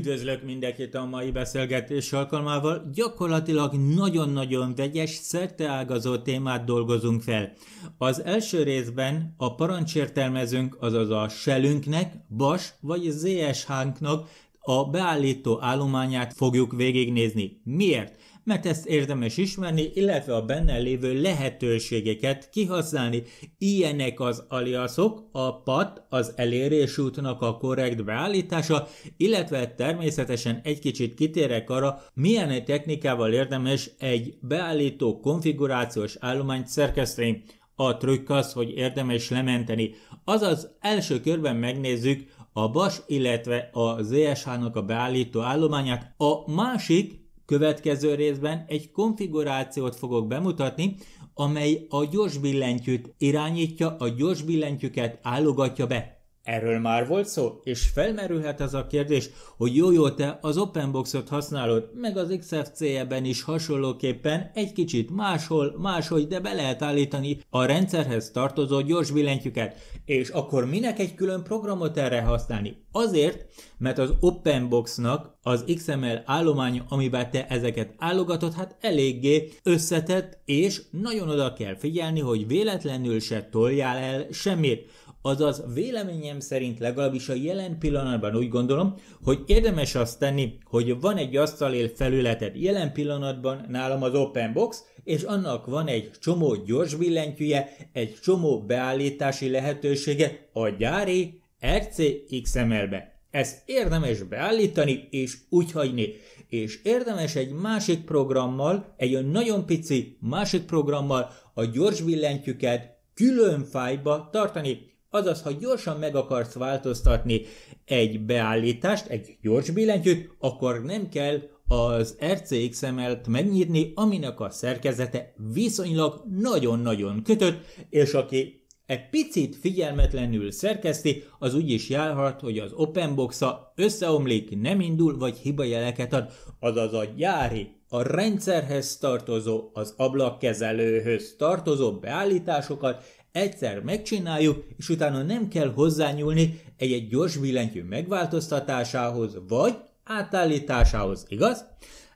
Üdvözlök mindenkit a mai beszélgetés alkalmával. Gyakorlatilag nagyon-nagyon vegyes, szerteágazó témát dolgozunk fel. Az első részben a parancsértelmezünk, azaz a selünknek, bas vagy ZSH-nknak a beállító állományát fogjuk végignézni. Miért? mert ezt érdemes ismerni, illetve a benne lévő lehetőségeket kihasználni. Ilyenek az aliaszok, a PAT, az elérés útnak a korrekt beállítása, illetve természetesen egy kicsit kitérek arra, milyen technikával érdemes egy beállító konfigurációs állományt szerkeszteni. A trükk az, hogy érdemes lementeni. Azaz első körben megnézzük a BAS, illetve a ZSH-nak a beállító állományát, a másik Következő részben egy konfigurációt fogok bemutatni, amely a gyors billentyűt irányítja, a gyors billentyűket állogatja be. Erről már volt szó, és felmerülhet ez a kérdés, hogy jó, jó te az Openboxot használod, meg az XFCE-ben is hasonlóképpen egy kicsit máshol, máshogy, de be lehet állítani a rendszerhez tartozó gyors billentyűket, és akkor minek egy külön programot erre használni? Azért, mert az Openboxnak az XML állomány, amiben te ezeket állogatod, hát eléggé összetett, és nagyon oda kell figyelni, hogy véletlenül se toljál el semmit. Azaz véleményem szerint legalábbis a jelen pillanatban úgy gondolom, hogy érdemes azt tenni, hogy van egy asztalél felületed jelen pillanatban nálam az Open Box, és annak van egy csomó gyors billentyűje, egy csomó beállítási lehetősége a gyári RCXML-be. Ezt érdemes beállítani és úgy hagyni. És érdemes egy másik programmal, egy nagyon pici másik programmal a gyors billentyűket külön fájba tartani, Azaz, ha gyorsan meg akarsz változtatni egy beállítást, egy gyors billentyűt, akkor nem kell az rcx emelt megnyitni, aminek a szerkezete viszonylag nagyon-nagyon kötött, és aki egy picit figyelmetlenül szerkeszti, az úgy is járhat, hogy az openboxa összeomlik, nem indul, vagy hibajeleket ad, azaz a gyári, a rendszerhez tartozó, az ablakkezelőhöz tartozó beállításokat Egyszer megcsináljuk, és utána nem kell hozzányúlni egy-egy gyors billentyű megváltoztatásához, vagy átállításához, igaz?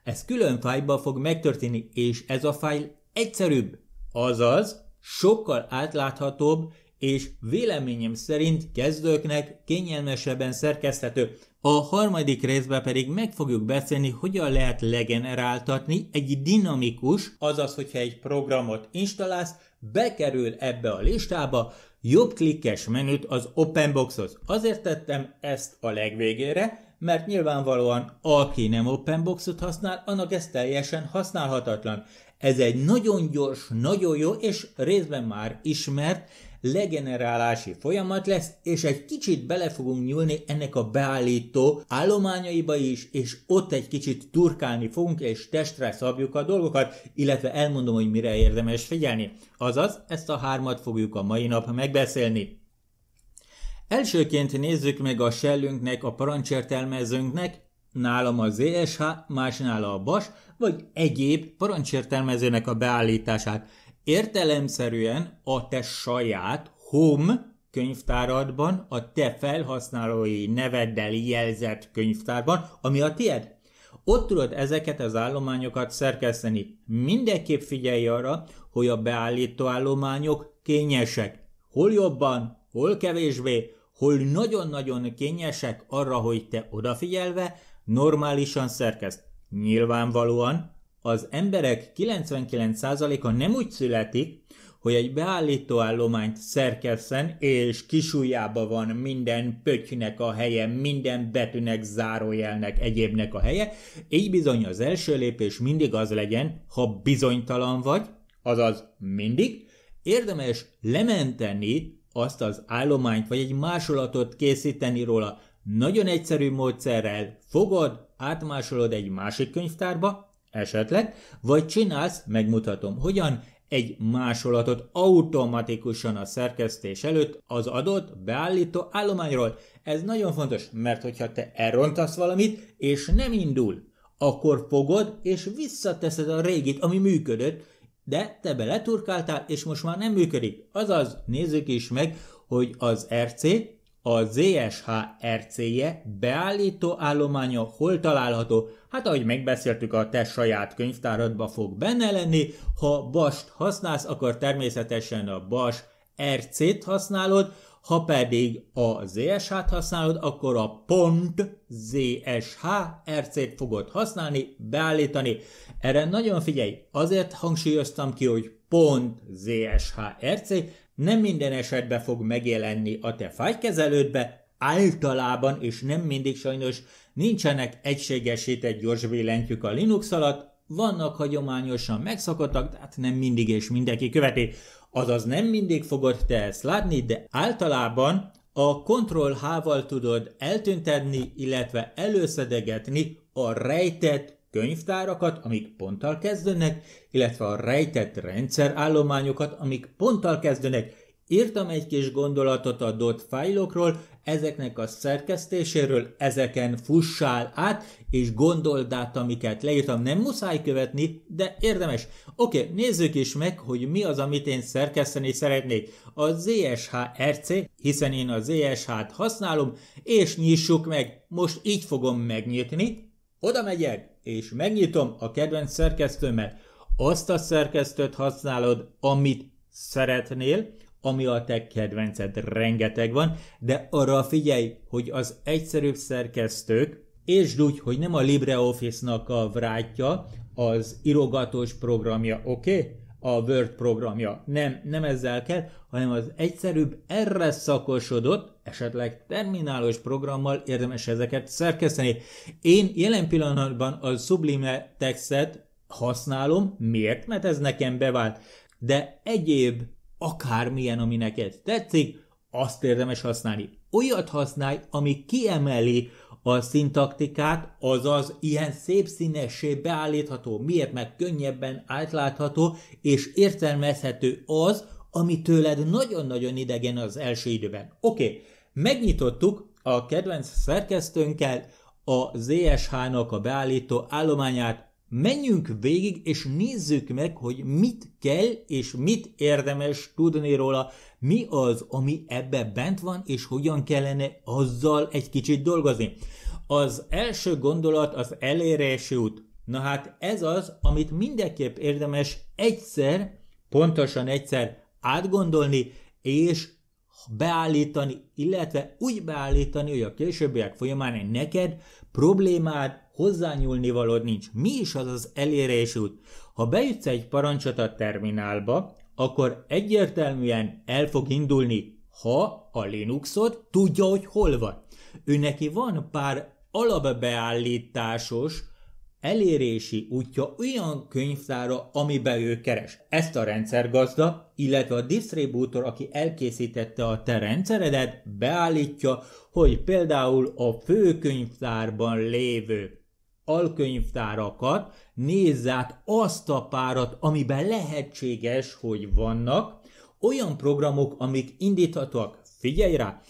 Ez külön fájlba fog megtörténni, és ez a fájl egyszerűbb, azaz sokkal átláthatóbb, és véleményem szerint kezdőknek kényelmesebben szerkeszthető. A harmadik részben pedig meg fogjuk beszélni, hogyan lehet legeneráltatni egy dinamikus, azaz, hogyha egy programot installálsz, bekerül ebbe a listába, jobb klikkes menüt az Openboxhoz. Azért tettem ezt a legvégére, mert nyilvánvalóan aki nem Openboxot használ, annak ez teljesen használhatatlan. Ez egy nagyon gyors, nagyon jó és részben már ismert legenerálási folyamat lesz, és egy kicsit bele fogunk nyúlni ennek a beállító állományaiba is, és ott egy kicsit turkálni fogunk, és testre szabjuk a dolgokat, illetve elmondom, hogy mire érdemes figyelni. Azaz, ezt a hármat fogjuk a mai nap megbeszélni. Elsőként nézzük meg a sellünknek, a parancsértelmezőnknek, nálam a ZSH, másnál a BAS, vagy egyéb parancsértelmezőnek a beállítását – Értelemszerűen a te saját home könyvtáradban, a te felhasználói neveddel jelzett könyvtárban, ami a tied. Ott tudod ezeket az állományokat szerkeszteni. Mindenképp figyelj arra, hogy a beállító állományok kényesek. Hol jobban, hol kevésbé, hol nagyon-nagyon kényesek arra, hogy te odafigyelve normálisan szerkeszt. Nyilvánvalóan az emberek 99%-a nem úgy születik, hogy egy állományt szerkeszen, és kisújjába van minden pöttynek a helye, minden betűnek, zárójelnek, egyébnek a helye. Így bizony az első lépés mindig az legyen, ha bizonytalan vagy, azaz mindig, érdemes lementeni azt az állományt, vagy egy másolatot készíteni róla. Nagyon egyszerű módszerrel fogod, átmásolod egy másik könyvtárba, Esetleg, vagy csinálsz, megmutatom hogyan, egy másolatot automatikusan a szerkesztés előtt az adott beállító állományról. Ez nagyon fontos, mert hogyha te elrontasz valamit, és nem indul, akkor fogod és visszateszed a régit, ami működött, de te beleturkáltál, és most már nem működik. Azaz, nézzük is meg, hogy az RC a ZSH RC-je beállító állománya hol található? Hát ahogy megbeszéltük, a te saját könyvtáradba fog benne lenni. Ha bast használsz, akkor természetesen a bas RC-t használod, ha pedig a ZSH-t használod, akkor a pont ZSH RC-t fogod használni, beállítani. Erre nagyon figyelj, azért hangsúlyoztam ki, hogy pont ZSH RC, nem minden esetben fog megjelenni a te fájkezelődbe, általában és nem mindig sajnos nincsenek egységesített gyors billentyűk a Linux alatt, vannak hagyományosan megszokottak, de hát nem mindig és mindenki követi. Azaz nem mindig fogod te ezt látni, de általában a Ctrl-H-val tudod eltüntetni, illetve előszedegetni a rejtett könyvtárakat, amik ponttal kezdőnek, illetve a rejtett rendszerállományokat, amik ponttal kezdőnek. Írtam egy kis gondolatot a dot fájlokról, ezeknek a szerkesztéséről, ezeken fussál át, és gondold át, amiket leírtam. Nem muszáj követni, de érdemes. Oké, okay, nézzük is meg, hogy mi az, amit én szerkeszteni szeretnék. A ZSH RC, hiszen én a ZSH-t használom, és nyissuk meg. Most így fogom megnyitni. Oda megyek, és megnyitom a kedvenc szerkesztőmet. Azt a szerkesztőt használod, amit szeretnél, ami a te kedvenced rengeteg van, de arra figyelj, hogy az egyszerűbb szerkesztők, és úgy, hogy nem a LibreOffice-nak a vrátja, az irogatós programja, oké? Okay? a Word programja. Nem, nem ezzel kell, hanem az egyszerűbb, erre szakosodott, esetleg terminálos programmal érdemes ezeket szerkeszteni. Én jelen pillanatban a Sublime Textet használom. Miért? Mert ez nekem bevált. De egyéb, akármilyen, ami neked tetszik, azt érdemes használni. Olyat használj, ami kiemeli a szintaktikát, azaz ilyen szép színessé beállítható, miért meg könnyebben átlátható és értelmezhető az, ami tőled nagyon-nagyon idegen az első időben. Oké, okay. megnyitottuk a kedvenc szerkesztőnkkel a ZSH-nak a beállító állományát, Menjünk végig, és nézzük meg, hogy mit kell és mit érdemes tudni róla, mi az, ami ebbe bent van, és hogyan kellene azzal egy kicsit dolgozni. Az első gondolat az elérési út. Na hát ez az, amit mindenképp érdemes egyszer, pontosan egyszer átgondolni, és beállítani, illetve úgy beállítani, hogy a későbbiek folyamán neked problémád hozzányúlni valód nincs. Mi is az az elérési út? Ha bejutsz egy parancsot a terminálba, akkor egyértelműen el fog indulni, ha a Linuxod tudja, hogy hol van. Ő neki van pár alapbeállításos elérési útja olyan könyvtára, amiben ő keres. Ezt a rendszergazda, illetve a distribútor, aki elkészítette a te rendszeredet, beállítja, hogy például a főkönyvtárban lévő alkönyvtárakat, nézz át azt a párat, amiben lehetséges, hogy vannak, olyan programok, amik indíthatóak, figyelj rá,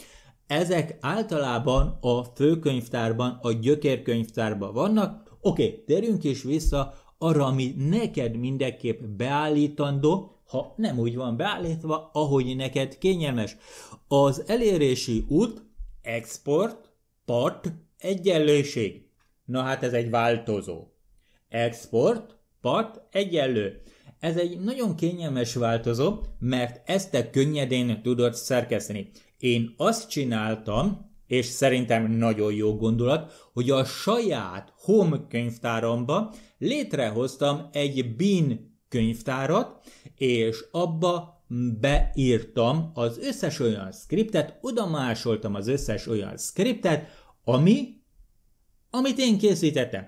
ezek általában a főkönyvtárban, a gyökérkönyvtárban vannak. Oké, okay, térjünk is vissza arra, ami neked mindenképp beállítandó, ha nem úgy van beállítva, ahogy neked kényelmes. Az elérési út export, part, egyenlőség. Na hát ez egy változó. Export, pat, egyenlő. Ez egy nagyon kényelmes változó, mert ezt te könnyedén tudod szerkeszteni. Én azt csináltam, és szerintem nagyon jó gondolat, hogy a saját home könyvtáramba létrehoztam egy bin könyvtárat, és abba beírtam az összes olyan skriptet, odamásoltam az összes olyan skriptet, ami amit én készítettem.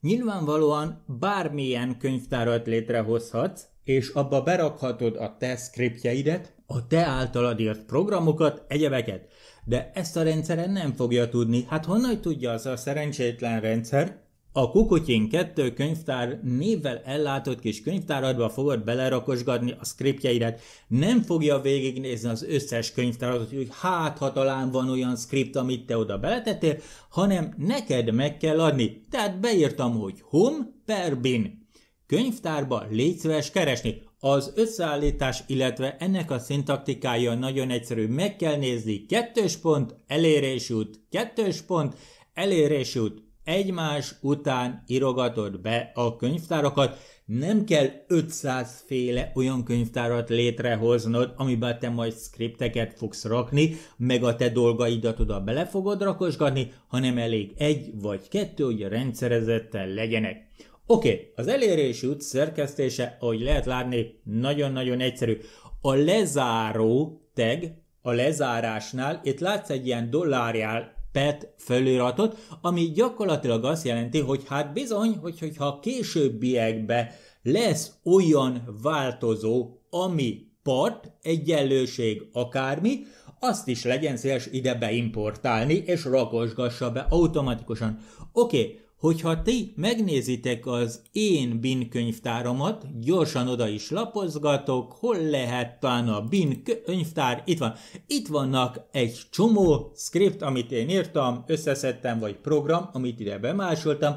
Nyilvánvalóan bármilyen könyvtárat létrehozhatsz, és abba berakhatod a te szkriptjeidet, a te általad írt programokat, egyebeket. De ezt a rendszeren nem fogja tudni. Hát honnan tudja az a szerencsétlen rendszer, a kukutyin kettő könyvtár névvel ellátott kis könyvtáradba fogod belerakosgatni a skriptjeidet. Nem fogja végignézni az összes könyvtárat, hogy hát ha talán van olyan skript, amit te oda beletettél, hanem neked meg kell adni. Tehát beírtam, hogy hum per bin. Könyvtárba légy szíves keresni. Az összeállítás, illetve ennek a szintaktikája nagyon egyszerű. Meg kell nézni kettős pont, elérés út, kettős pont, elérés út, egymás után irogatod be a könyvtárakat, nem kell 500 féle olyan könyvtárat létrehoznod, amiben te majd skripteket fogsz rakni, meg a te dolgaidat oda bele fogod rakosgatni, hanem elég egy vagy kettő, hogy rendszerezettel legyenek. Oké, okay, az elérési út szerkesztése, ahogy lehet látni, nagyon-nagyon egyszerű. A lezáró tag a lezárásnál, itt látsz egy ilyen dollárjál PET föliratot, ami gyakorlatilag azt jelenti, hogy hát bizony, hogy, hogyha későbbiekben lesz olyan változó, ami part, egyenlőség, akármi, azt is legyen szíves ide beimportálni, és rakosgassa be automatikusan. Oké, okay, Hogyha ti megnézitek az én BIN könyvtáromat, gyorsan oda is lapozgatok, hol lehet talán a BIN könyvtár, itt van. Itt vannak egy csomó script, amit én írtam, összeszedtem, vagy program, amit ide bemásoltam.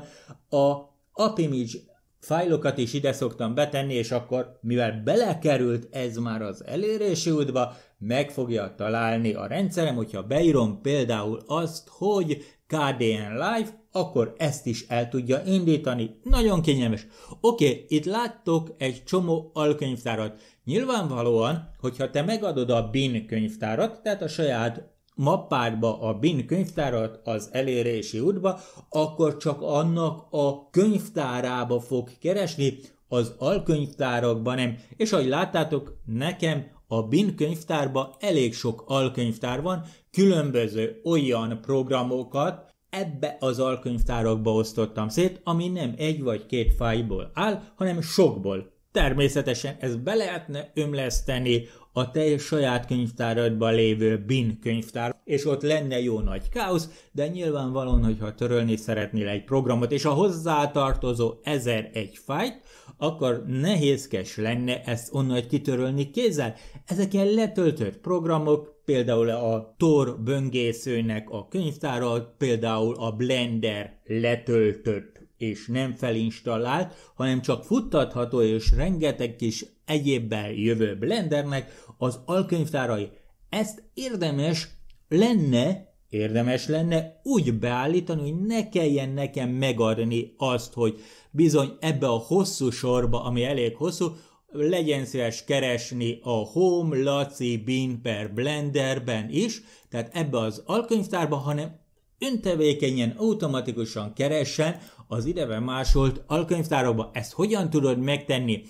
A AppImage fájlokat is ide szoktam betenni, és akkor, mivel belekerült ez már az elérési útba, meg fogja találni a rendszerem, hogyha beírom például azt, hogy KDN Live, akkor ezt is el tudja indítani. Nagyon kényelmes. Oké, okay, itt láttok egy csomó alkönyvtárat. Nyilvánvalóan, hogyha te megadod a BIN könyvtárat, tehát a saját mappádba a BIN könyvtárat az elérési útba, akkor csak annak a könyvtárába fog keresni, az alkönyvtárakban nem. És ahogy láttátok, nekem a BIN könyvtárban elég sok alkönyvtár van, különböző olyan programokat, ebbe az alkönyvtárakba osztottam szét, ami nem egy vagy két fájból áll, hanem sokból. Természetesen ez be lehetne ömleszteni a teljes saját könyvtáradban lévő BIN könyvtár, és ott lenne jó nagy káosz, de nyilvánvalóan, hogyha törölni szeretnél egy programot, és a hozzátartozó 1001 fájt, akkor nehézkes lenne ezt onnan kitörölni kézzel. Ezek ilyen letöltött programok, például a Tor böngészőnek a könyvtára, például a Blender letöltött és nem felinstallált, hanem csak futtatható és rengeteg kis egyébben jövő Blendernek az alkönyvtárai. Ezt érdemes lenne Érdemes lenne úgy beállítani, hogy ne kelljen nekem megadni azt, hogy bizony ebbe a hosszú sorba, ami elég hosszú, legyen szíves keresni a Home Laci Bean, per Blenderben is, tehát ebbe az alkönyvtárba, hanem öntevékenyen, automatikusan keressen az ideve másolt alkönyvtárokba. Ezt hogyan tudod megtenni?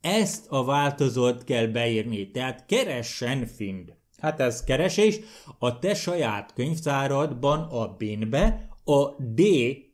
Ezt a változót kell beírni, tehát keressen find. Hát ez keresés, a te saját könyvtáradban a binbe a D,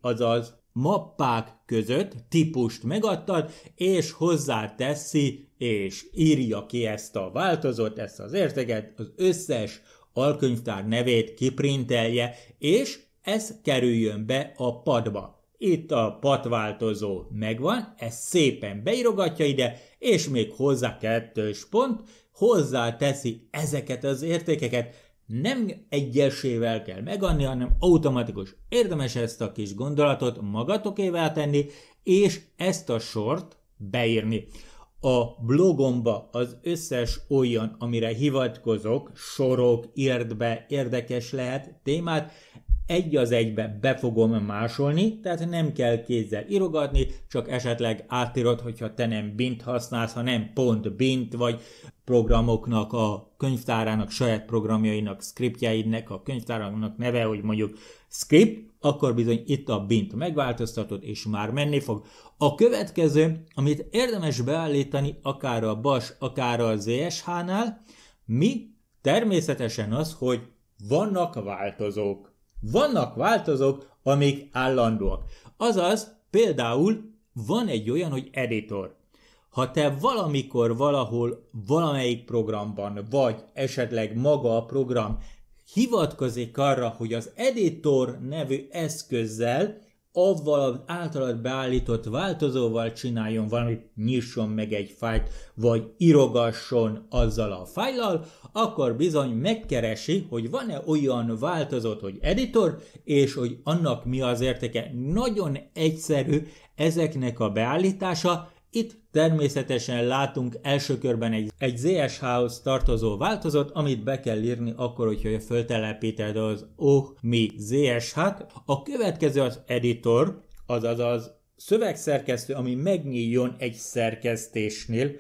azaz mappák között típust megadtad, és hozzá teszi, és írja ki ezt a változót, ezt az értéket, az összes alkönyvtár nevét kiprintelje, és ez kerüljön be a padba. Itt a patváltozó megvan, ez szépen beírogatja ide, és még hozzá kettős pont, hozzá teszi ezeket az értékeket, nem egyesével kell megadni, hanem automatikus. Érdemes ezt a kis gondolatot magatokévá tenni, és ezt a sort beírni. A blogomba az összes olyan, amire hivatkozok, sorok, írt be, érdekes lehet témát, egy az egybe be fogom másolni, tehát nem kell kézzel írogatni, csak esetleg átírod, hogyha te nem bint használsz, hanem pont bint, vagy programoknak, a könyvtárának, saját programjainak, scriptjeidnek, a könyvtárának neve, hogy mondjuk script, akkor bizony itt a bint megváltoztatod, és már menni fog. A következő, amit érdemes beállítani akár a BAS, akár a ZSH-nál, mi természetesen az, hogy vannak változók. Vannak változók, amik állandóak. Azaz, például van egy olyan, hogy editor. Ha te valamikor valahol valamelyik programban, vagy esetleg maga a program hivatkozik arra, hogy az editor nevű eszközzel, avval az általad beállított változóval csináljon valamit, nyisson meg egy fájt, vagy irogasson azzal a fájlal, akkor bizony megkeresi, hogy van-e olyan változót, hogy editor, és hogy annak mi az értéke. Nagyon egyszerű ezeknek a beállítása, itt természetesen látunk első körben egy, egy ZSH-hoz tartozó változat, amit be kell írni akkor, hogyha föltelepíted az oh mi ZSH-t. A következő az editor, azaz az szövegszerkesztő, ami megnyíljon egy szerkesztésnél,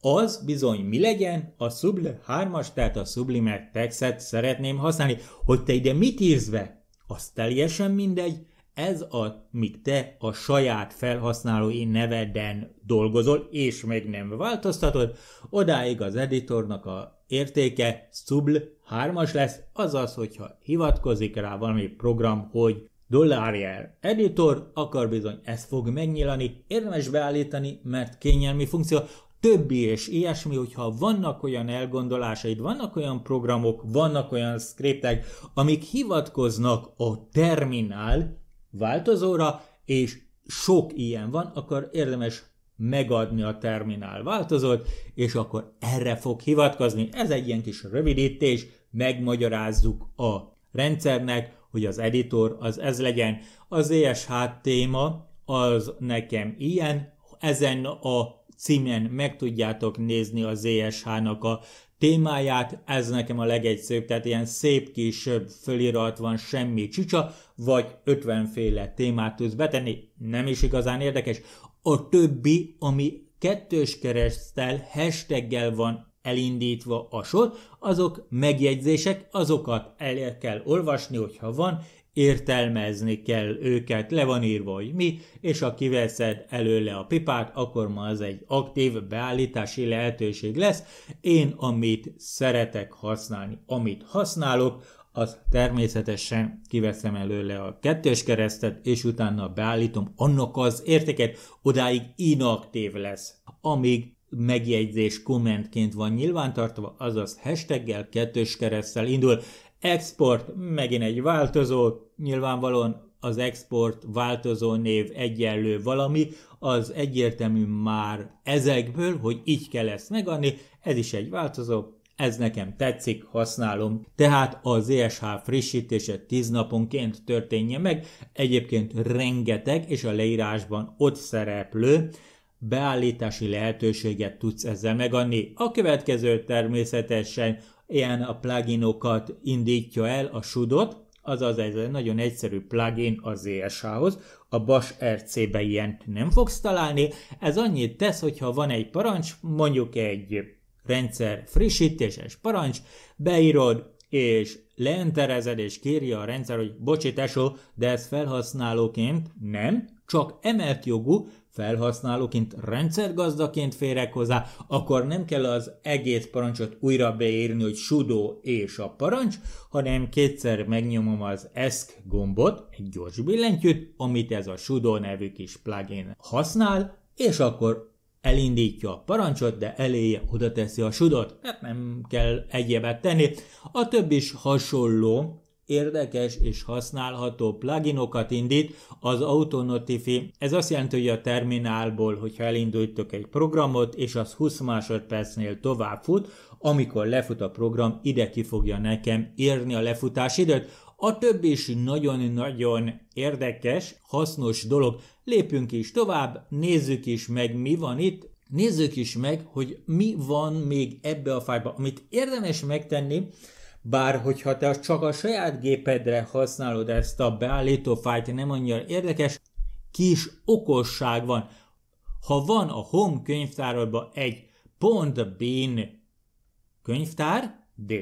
az bizony mi legyen, a Sublime 3-as, tehát a Sublime Textet szeretném használni, hogy te ide mit írsz be, az teljesen mindegy, ez a, míg te a saját felhasználói neveden dolgozol, és még nem változtatod, odáig az editornak a értéke subl 3-as lesz, azaz, hogyha hivatkozik rá valami program, hogy dollárjel editor, akar bizony ez fog megnyilani, érdemes beállítani, mert kényelmi funkció, többi és ilyesmi, hogyha vannak olyan elgondolásaid, vannak olyan programok, vannak olyan skriptek, amik hivatkoznak a terminál változóra, és sok ilyen van, akkor érdemes megadni a terminál változót, és akkor erre fog hivatkozni. Ez egy ilyen kis rövidítés, megmagyarázzuk a rendszernek, hogy az editor az ez legyen. Az ESH téma az nekem ilyen, ezen a címen meg tudjátok nézni az ESH-nak a témáját, ez nekem a legegyszerűbb, tehát ilyen szép kis fölirat van, semmi csicsa, vagy 50 féle témát tudsz betenni, nem is igazán érdekes. A többi, ami kettős keresztel, hashtaggel van elindítva a sor, azok megjegyzések, azokat el kell olvasni, hogyha van, Értelmezni kell őket, le van írva, hogy mi, és ha kiveszed előle a pipát, akkor ma az egy aktív beállítási lehetőség lesz. Én, amit szeretek használni, amit használok, az természetesen kiveszem előle a kettős keresztet, és utána beállítom annak az értéket, odáig inaktív lesz, amíg megjegyzés kommentként van nyilvántartva, azaz hashtaggel, kettős keresztel indul. Export megint egy változó, nyilvánvalóan az export változó név egyenlő valami, az egyértelmű már ezekből, hogy így kell ezt megadni, ez is egy változó, ez nekem tetszik, használom. Tehát az ESH frissítése 10 naponként történje meg, egyébként rengeteg, és a leírásban ott szereplő beállítási lehetőséget tudsz ezzel megadni. A következő természetesen ilyen a pluginokat indítja el a sudot, azaz ez egy nagyon egyszerű plugin az ZSH-hoz, a Bash RC-be ilyent nem fogsz találni, ez annyit tesz, hogyha van egy parancs, mondjuk egy rendszer frissítéses parancs, beírod, és leenterezed és kírja a rendszer, hogy bocsi tesó, de ez felhasználóként nem, csak emelt jogú, felhasználóként, rendszergazdaként férek hozzá, akkor nem kell az egész parancsot újra beírni, hogy sudo és a parancs, hanem kétszer megnyomom az ESC gombot, egy gyors billentyűt, amit ez a sudo nevű kis plugin használ, és akkor elindítja a parancsot, de eléje oda teszi a sudot, tehát nem kell egyebet tenni. A több is hasonló, érdekes és használható pluginokat indít az AutoNotify. Ez azt jelenti, hogy a terminálból, hogyha elindultok egy programot, és az 20 másodpercnél tovább fut, amikor lefut a program, ide ki fogja nekem érni a lefutás időt. A többi is nagyon-nagyon érdekes, hasznos dolog. Lépjünk is tovább, nézzük is meg, mi van itt. Nézzük is meg, hogy mi van még ebbe a fájba, amit érdemes megtenni, bár hogyha te csak a saját gépedre használod ezt a beállító fájt, nem annyira érdekes, kis okosság van. Ha van a home könyvtárodban egy pont bin könyvtár, D.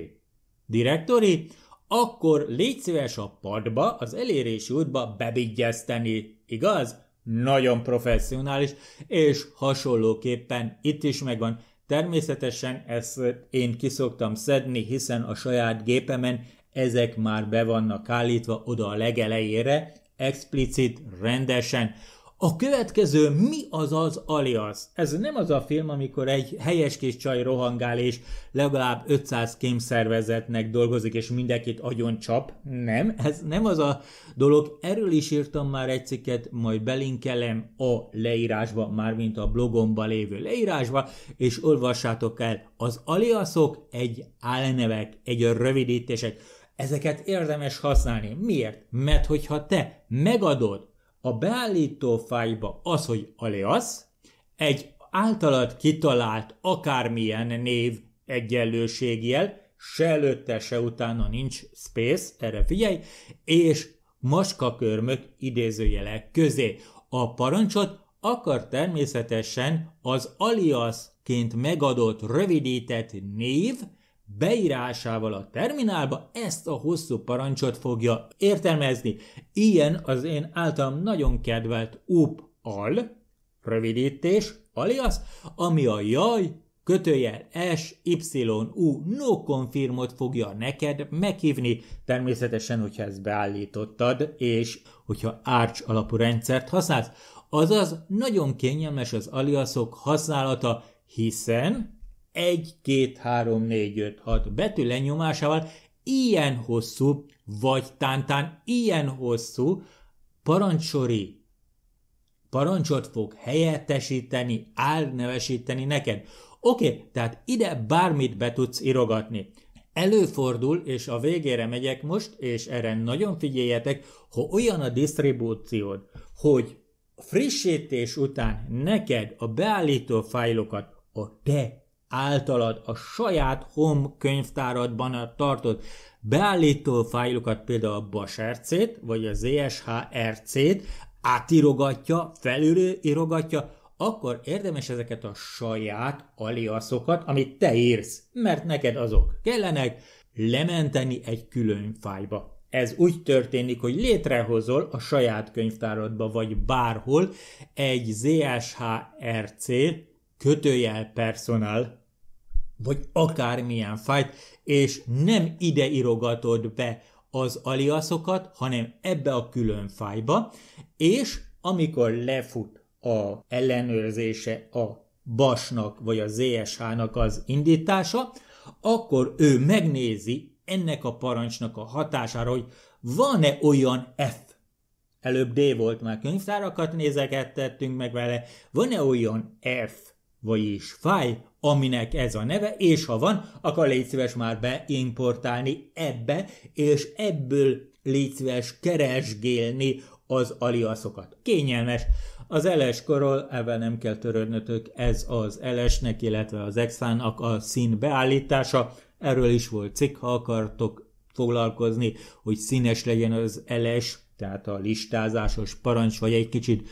Directory, akkor légy szíves a padba, az elérési útba bebigyeszteni, igaz? Nagyon professzionális, és hasonlóképpen itt is megvan. Természetesen ezt én kiszoktam szedni, hiszen a saját gépemen ezek már be vannak állítva oda a legelejére, explicit, rendesen, a következő mi az az alias? Ez nem az a film, amikor egy helyes kis csaj rohangál és legalább 500 kémszervezetnek dolgozik és mindenkit agyon csap. Nem, ez nem az a dolog. Erről is írtam már egy cikket, majd belinkelem a leírásba, mármint a blogomba lévő leírásba, és olvassátok el. Az aliasok egy álnevek, egy rövidítések. Ezeket érdemes használni. Miért? Mert hogyha te megadod a beállító fájba az, hogy alias, egy általad kitalált akármilyen név egyenlőségjel, se előtte, se utána nincs space, erre figyelj, és maskakörmök idézőjelek közé. A parancsot akar természetesen az aliasként megadott rövidített név beírásával a terminálba ezt a hosszú parancsot fogja értelmezni. Ilyen az én általam nagyon kedvelt UP-AL, rövidítés, alias, ami a jaj, kötőjel S, Y, U, no konfirmot fogja neked meghívni, természetesen, hogyha ezt beállítottad, és hogyha Arch alapú rendszert használsz. Azaz, nagyon kényelmes az aliasok használata, hiszen 1, 2, 3, 4, 5, 6 betű lenyomásával ilyen hosszú, vagy tántán ilyen hosszú parancsori parancsot fog helyettesíteni, álnevesíteni neked. Oké, okay, tehát ide bármit be tudsz irogatni. Előfordul, és a végére megyek most, és erre nagyon figyeljetek, ha olyan a disztribúciód, hogy frissítés után neked a beállító fájlokat a te általad a saját home könyvtáradban tartott beállító fájlokat, például a basercét, vagy a ZSHRC-t átirogatja, felülírogatja, akkor érdemes ezeket a saját aliaszokat, amit te írsz, mert neked azok kellenek, lementeni egy külön fájba. Ez úgy történik, hogy létrehozol a saját könyvtárodba, vagy bárhol egy ZSHRC kötőjel personal, vagy akármilyen fajt és nem ide irogatod be az aliaszokat, hanem ebbe a külön fájba, és amikor lefut a ellenőrzése a basnak vagy a ZSH-nak az indítása, akkor ő megnézi ennek a parancsnak a hatására, hogy van-e olyan F. Előbb D volt, már könyvtárakat nézegettettünk meg vele. Van-e olyan F, vagyis fáj, aminek ez a neve, és ha van, akkor légy szíves már beimportálni ebbe, és ebből légy szíves keresgélni az aliaszokat. Kényelmes. Az ls korol ebben nem kell törődnötök, ez az LS-nek, illetve az exának a szín beállítása. Erről is volt cikk, ha akartok foglalkozni, hogy színes legyen az LS, tehát a listázásos parancs, vagy egy kicsit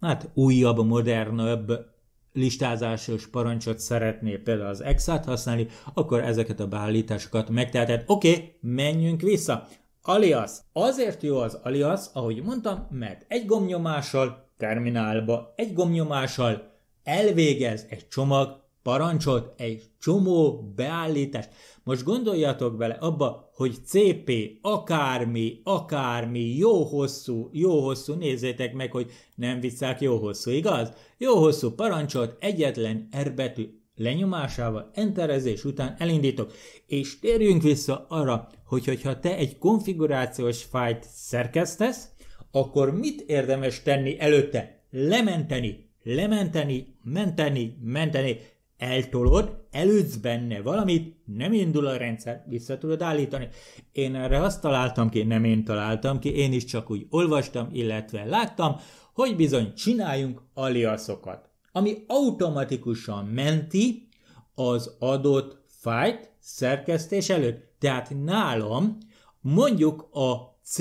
hát újabb, modernabb listázásos parancsot szeretné, például az exát használni, akkor ezeket a beállításokat megteheted. Oké, okay, menjünk vissza. Alias. Azért jó az alias, ahogy mondtam, mert egy gomnyomással, terminálba egy gomnyomással elvégez egy csomag Parancsot egy csomó beállítás. Most gondoljatok bele abba, hogy CP akármi, akármi, jó hosszú, jó hosszú, nézzétek meg, hogy nem viccák, jó hosszú, igaz? Jó hosszú parancsot egyetlen erbetű lenyomásával enterezés után elindítok, és térjünk vissza arra, hogy hogyha te egy konfigurációs fájt szerkesztesz, akkor mit érdemes tenni előtte? Lementeni, lementeni, menteni, menteni eltolod, előzz benne valamit, nem indul a rendszer, vissza tudod állítani. Én erre azt találtam ki, nem én találtam ki, én is csak úgy olvastam, illetve láttam, hogy bizony csináljunk aliaszokat, ami automatikusan menti az adott fájt szerkesztés előtt. Tehát nálam mondjuk a C,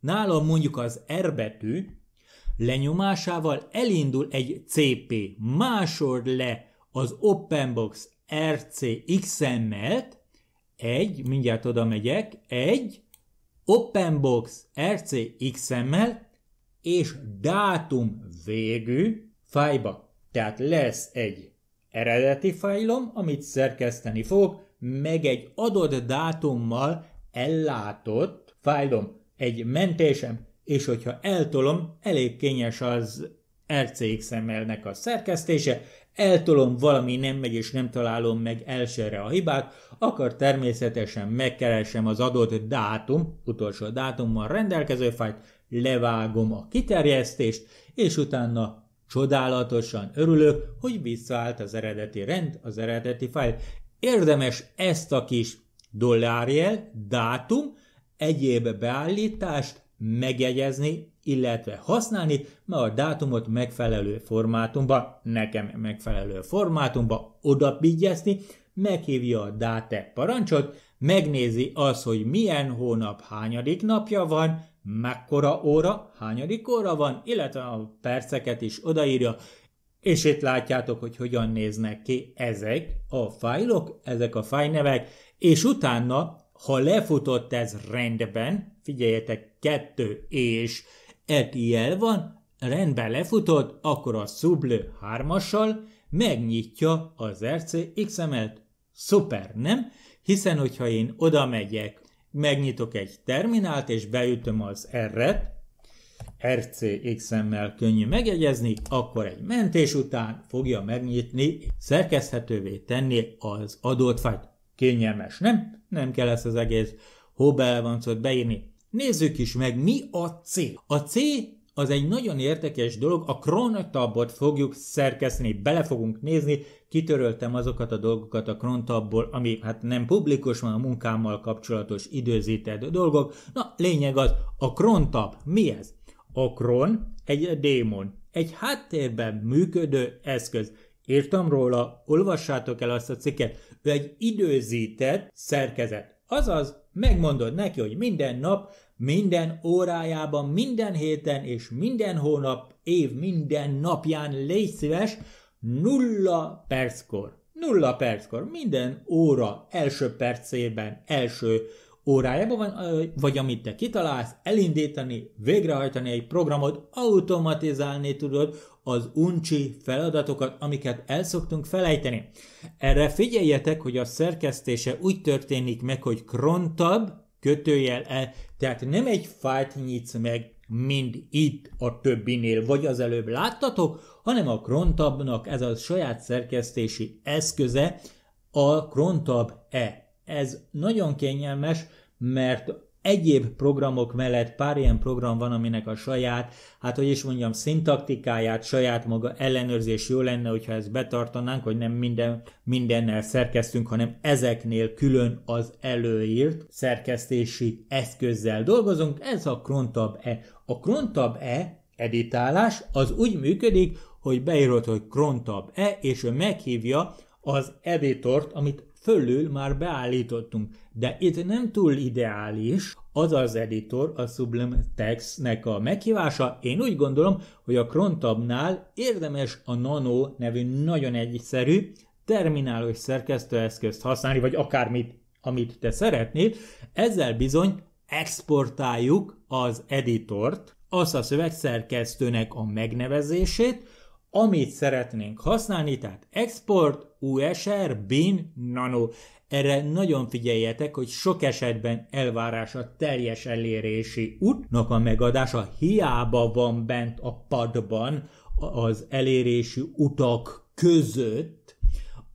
nálam mondjuk az R betű, Lenyomásával elindul egy CP másod le az Openbox RCXM mellett, egy, mindjárt oda megyek, egy Openbox RCXM-mel és dátum végű fájba. Tehát lesz egy eredeti fájlom, amit szerkeszteni fog, meg egy adott dátummal ellátott fájlom, egy mentésem, és hogyha eltolom, elég kényes az RCX nek a szerkesztése, eltolom, valami nem megy és nem találom meg elsőre a hibát, akkor természetesen megkeresem az adott dátum, utolsó dátummal rendelkező fájt, levágom a kiterjesztést, és utána Csodálatosan örülök, hogy visszaállt az eredeti rend, az eredeti fájl. Érdemes ezt a kis dollárjel, dátum, egyéb beállítást megjegyezni, illetve használni, mert a dátumot megfelelő formátumba, nekem megfelelő formátumba odapigyeszni, meghívja a dáte parancsot, megnézi az, hogy milyen hónap hányadik napja van, mekkora óra, hányadik óra van, illetve a perceket is odaírja, és itt látjátok, hogy hogyan néznek ki ezek a fájlok, ezek a fájnevek, és utána, ha lefutott ez rendben, figyeljetek, kettő és Etiel van, rendben lefutott, akkor a Sublő hármassal megnyitja az RC XML-t. Szuper, nem? Hiszen, hogyha én oda megyek, megnyitok egy terminált, és beütöm az R-et, RC könnyű megjegyezni, akkor egy mentés után fogja megnyitni, szerkeszthetővé tenni az adott fájt. Kényelmes, nem? Nem kell ezt az egész Hobel van beírni. Nézzük is meg, mi a C. A C az egy nagyon érdekes dolog, a krontabot fogjuk szerkeszteni, bele fogunk nézni, kitöröltem azokat a dolgokat a krontabból, ami hát nem publikus, van a munkámmal kapcsolatos időzített dolgok. Na, lényeg az, a krontab mi ez? A kron egy démon, egy háttérben működő eszköz. Írtam róla, olvassátok el azt a cikket, ő egy időzített szerkezet. Azaz, megmondod neki, hogy minden nap minden órájában, minden héten és minden hónap, év minden napján légy szíves, nulla perckor. Nulla perckor, minden óra első percében, első órájában van, vagy amit te kitalálsz, elindítani, végrehajtani egy programot, automatizálni tudod az uncsi feladatokat, amiket el szoktunk felejteni. Erre figyeljetek, hogy a szerkesztése úgy történik meg, hogy krontabb, kötőjel el, tehát nem egy fájt nyitsz meg, mind itt a többinél, vagy az előbb láttatok, hanem a Krontabnak ez a saját szerkesztési eszköze, a Krontab E. Ez nagyon kényelmes, mert egyéb programok mellett pár ilyen program van, aminek a saját, hát hogy is mondjam, szintaktikáját, saját maga ellenőrzés jó lenne, hogyha ezt betartanánk, hogy nem minden, mindennel szerkesztünk, hanem ezeknél külön az előírt szerkesztési eszközzel dolgozunk. Ez a krontab e A krontab e editálás az úgy működik, hogy beírod, hogy krontab e és ő meghívja az editort, amit fölül már beállítottunk de itt nem túl ideális az az editor, a Sublime Textnek a meghívása. Én úgy gondolom, hogy a Krontabnál érdemes a Nano nevű nagyon egyszerű terminálos szerkesztőeszközt használni, vagy akármit, amit te szeretnél. Ezzel bizony exportáljuk az editort, az a szövegszerkesztőnek a megnevezését, amit szeretnénk használni, tehát export, USR, bin, nano. Erre nagyon figyeljetek, hogy sok esetben elvárás a teljes elérési útnak a megadása hiába van bent a padban az elérési utak között,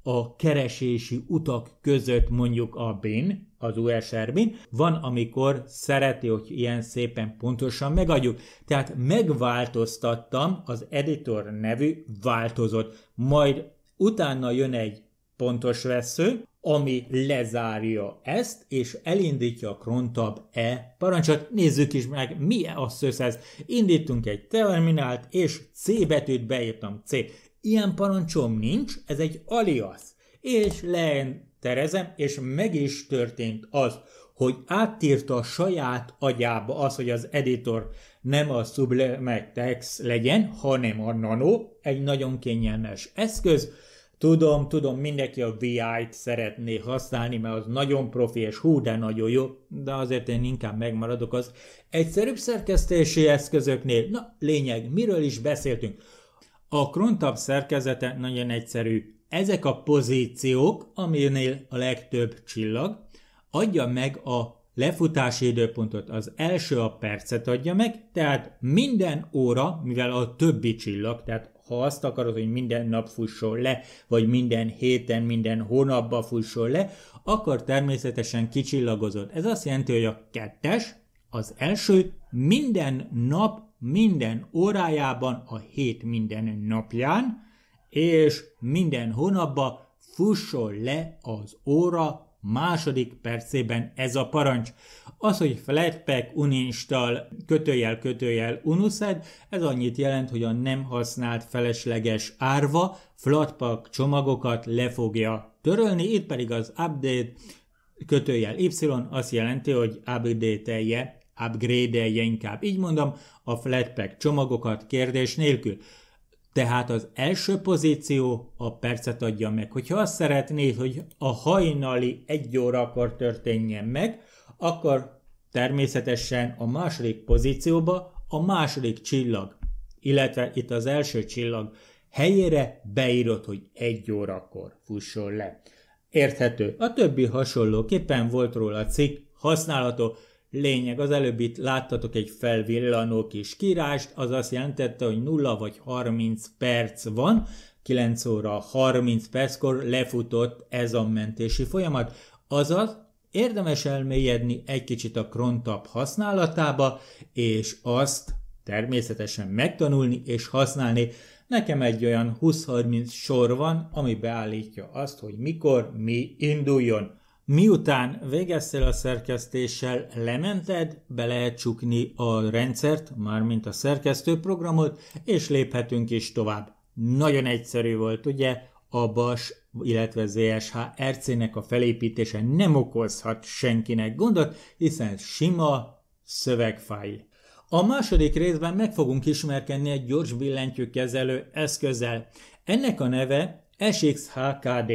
a keresési utak között mondjuk a BIN, az usr er -bin. van, amikor szereti, hogy ilyen szépen pontosan megadjuk. Tehát megváltoztattam az editor nevű változót, majd utána jön egy pontos vesző, ami lezárja ezt, és elindítja a Krontab E parancsot. Nézzük is meg, mi a ez Indítunk egy terminált, és C betűt beírtam, C. Ilyen parancsom nincs, ez egy alias. És leenterezem, és meg is történt az, hogy áttírta a saját agyába az, hogy az editor nem a Sublime Text legyen, hanem a Nano, egy nagyon kényelmes eszköz, Tudom, tudom, mindenki a VI-t szeretné használni, mert az nagyon profi és hú, de nagyon jó, de azért én inkább megmaradok az egyszerűbb szerkesztési eszközöknél. Na, lényeg, miről is beszéltünk? A Crontab szerkezete nagyon egyszerű. Ezek a pozíciók, aminél a legtöbb csillag, adja meg a lefutási időpontot az első a percet adja meg, tehát minden óra, mivel a többi csillag, tehát ha azt akarod, hogy minden nap fusson le, vagy minden héten, minden hónapban fusson le, akkor természetesen kicsillagozod. Ez azt jelenti, hogy a kettes, az első minden nap, minden órájában, a hét minden napján, és minden hónapban fusson le az óra második percében ez a parancs. Az, hogy flatpack uninstall kötőjel kötőjel unuszed, ez annyit jelent, hogy a nem használt felesleges árva flatpak csomagokat le fogja törölni, itt pedig az update kötőjel y azt jelenti, hogy update-elje, upgrade-elje inkább, így mondom, a flatpack csomagokat kérdés nélkül. Tehát az első pozíció a percet adja meg. Hogyha azt szeretnéd, hogy a hajnali egy órakor történjen meg, akkor természetesen a második pozícióba a második csillag, illetve itt az első csillag helyére beírod, hogy egy órakor fusson le. Érthető. A többi hasonlóképpen volt róla cikk, használható, Lényeg, az előbb itt láttatok egy felvillanó kis kirást, az azt jelentette, hogy 0 vagy 30 perc van, 9 óra 30 perckor lefutott ez a mentési folyamat, azaz érdemes elmélyedni egy kicsit a krontab használatába, és azt természetesen megtanulni és használni. Nekem egy olyan 20-30 sor van, ami beállítja azt, hogy mikor mi induljon. Miután végeztél a szerkesztéssel, lemented, be lehet csukni a rendszert, mármint a szerkesztő programot, és léphetünk is tovább. Nagyon egyszerű volt, ugye? A BAS, illetve ZSH RC-nek a felépítése nem okozhat senkinek gondot, hiszen sima szövegfáj. A második részben meg fogunk ismerkedni egy gyors billentyűkezelő eszközzel. Ennek a neve SXHKD.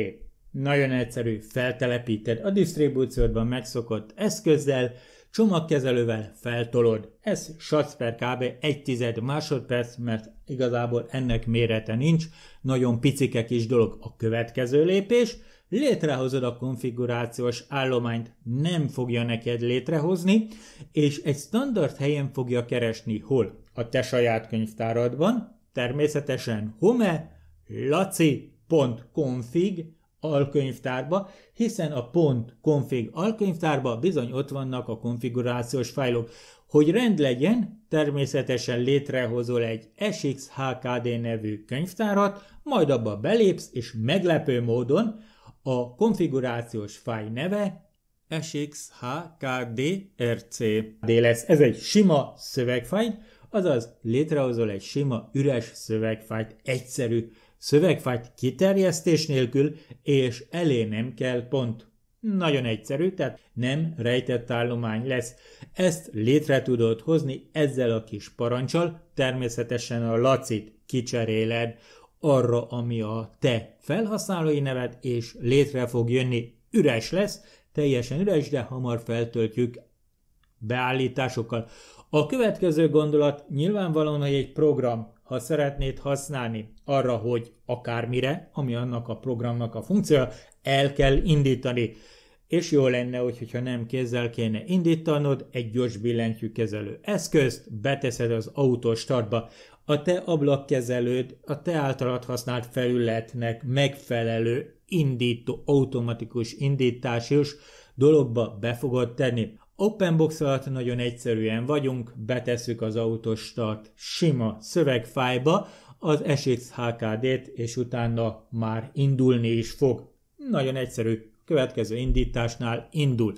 Nagyon egyszerű, feltelepíted a disztribúciódban megszokott eszközzel, csomagkezelővel feltolod. Ez sac per kb. egy tized másodperc, mert igazából ennek mérete nincs, nagyon picike kis dolog a következő lépés, létrehozod a konfigurációs állományt, nem fogja neked létrehozni, és egy standard helyen fogja keresni, hol? A te saját könyvtáradban, természetesen home, laci.config alkönyvtárba, hiszen a .config alkönyvtárba bizony ott vannak a konfigurációs fájlok. Hogy rend legyen, természetesen létrehozol egy SXHKD nevű könyvtárat, majd abba belépsz, és meglepő módon a konfigurációs fáj neve SXHKDRC lesz. Ez egy sima szövegfájl, azaz létrehozol egy sima üres szövegfájt, egyszerű, Szövegfájt kiterjesztés nélkül, és elé nem kell pont. Nagyon egyszerű, tehát nem rejtett állomány lesz. Ezt létre tudod hozni ezzel a kis parancsal, természetesen a lacit kicseréled arra, ami a te felhasználói neved, és létre fog jönni. Üres lesz, teljesen üres, de hamar feltöltjük beállításokkal. A következő gondolat nyilvánvalóan, hogy egy program ha szeretnéd használni arra, hogy akármire, ami annak a programnak a funkciója, el kell indítani. És jó lenne, hogyha nem kézzel kéne indítanod, egy gyors billentyű kezelő eszközt beteszed az autó startba. A te ablakkezelőd a te általad használt felületnek megfelelő indító, automatikus indításos dologba be fogod tenni. Open box alatt nagyon egyszerűen vagyunk, betesszük az autostart sima szövegfájba, az hkd t és utána már indulni is fog. Nagyon egyszerű, következő indításnál indul.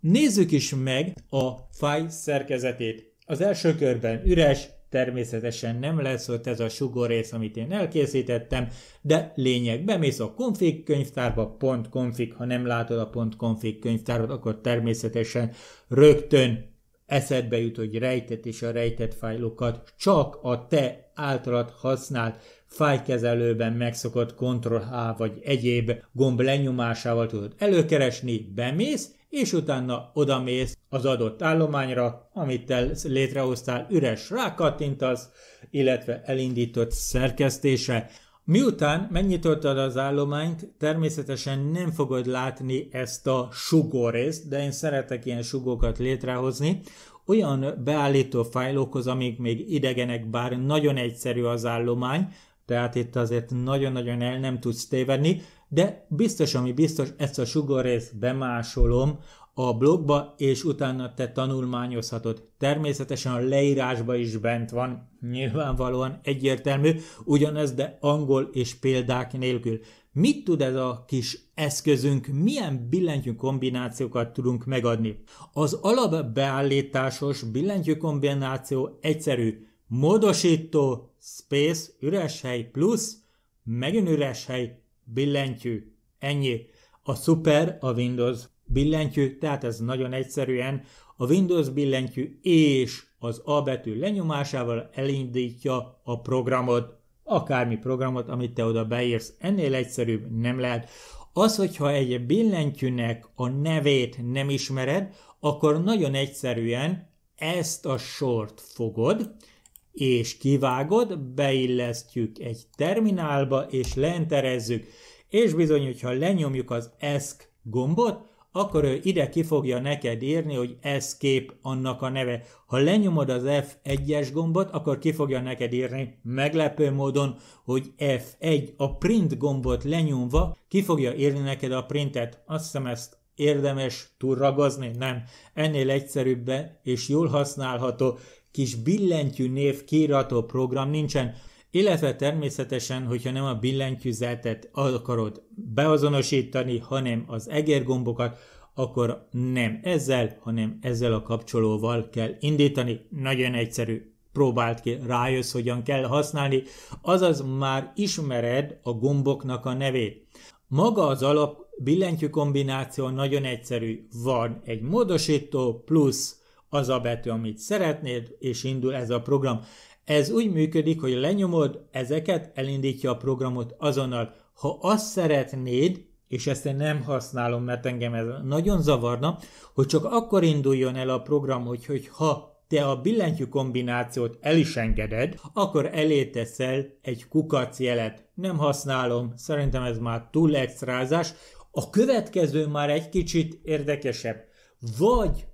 Nézzük is meg a fáj szerkezetét. Az első körben üres, természetesen nem lesz ott ez a sugorész, amit én elkészítettem, de lényeg, bemész a config könyvtárba, pont config, ha nem látod a pont config könyvtárat, akkor természetesen rögtön eszedbe jut, hogy rejtett és a rejtett fájlokat csak a te általad használt fájkezelőben megszokott Ctrl H vagy egyéb gomb lenyomásával tudod előkeresni, bemész, és utána odamész az adott állományra, amit te létrehoztál, üres rákattintasz, illetve elindított szerkesztése. Miután megnyitottad az állományt, természetesen nem fogod látni ezt a sugórészt, de én szeretek ilyen sugókat létrehozni, olyan beállító fájlokhoz, amik még idegenek, bár nagyon egyszerű az állomány, tehát itt azért nagyon-nagyon el nem tudsz tévedni, de biztos, ami biztos, ezt a sugarrészt bemásolom a blogba, és utána te tanulmányozhatod. Természetesen a leírásba is bent van, nyilvánvalóan egyértelmű, ugyanez, de angol és példák nélkül. Mit tud ez a kis eszközünk, milyen billentyű kombinációkat tudunk megadni? Az alapbeállításos billentyű kombináció egyszerű, módosító, space, üres hely, plusz, megint üres hely, billentyű, ennyi. A super a Windows billentyű, tehát ez nagyon egyszerűen a Windows billentyű és az A betű lenyomásával elindítja a programot, akármi programot, amit te oda beírsz. Ennél egyszerűbb nem lehet. Az, hogyha egy billentyűnek a nevét nem ismered, akkor nagyon egyszerűen ezt a sort fogod, és kivágod, beillesztjük egy terminálba, és leenterezzük, és bizony, hogyha lenyomjuk az ESC gombot, akkor ő ide ki fogja neked írni, hogy escape annak a neve. Ha lenyomod az F1-es gombot, akkor ki fogja neked írni meglepő módon, hogy F1 a print gombot lenyomva ki fogja írni neked a printet. Azt hiszem ezt érdemes túlragozni? Nem. Ennél egyszerűbb és jól használható kis billentyű név kirató program nincsen, illetve természetesen, hogyha nem a billentyűzetet akarod beazonosítani, hanem az egérgombokat, akkor nem ezzel, hanem ezzel a kapcsolóval kell indítani. Nagyon egyszerű. Próbált ki, rájössz, hogyan kell használni, azaz már ismered a gomboknak a nevét. Maga az alap billentyű kombináció nagyon egyszerű. Van egy módosító plusz az a betű, amit szeretnéd, és indul ez a program. Ez úgy működik, hogy lenyomod ezeket, elindítja a programot azonnal. Ha azt szeretnéd, és ezt én nem használom, mert engem ez nagyon zavarna, hogy csak akkor induljon el a program, hogy, hogy ha te a billentyű kombinációt el is engeded, akkor elé teszel egy kukac jelet. Nem használom, szerintem ez már túl extrázás. A következő már egy kicsit érdekesebb. Vagy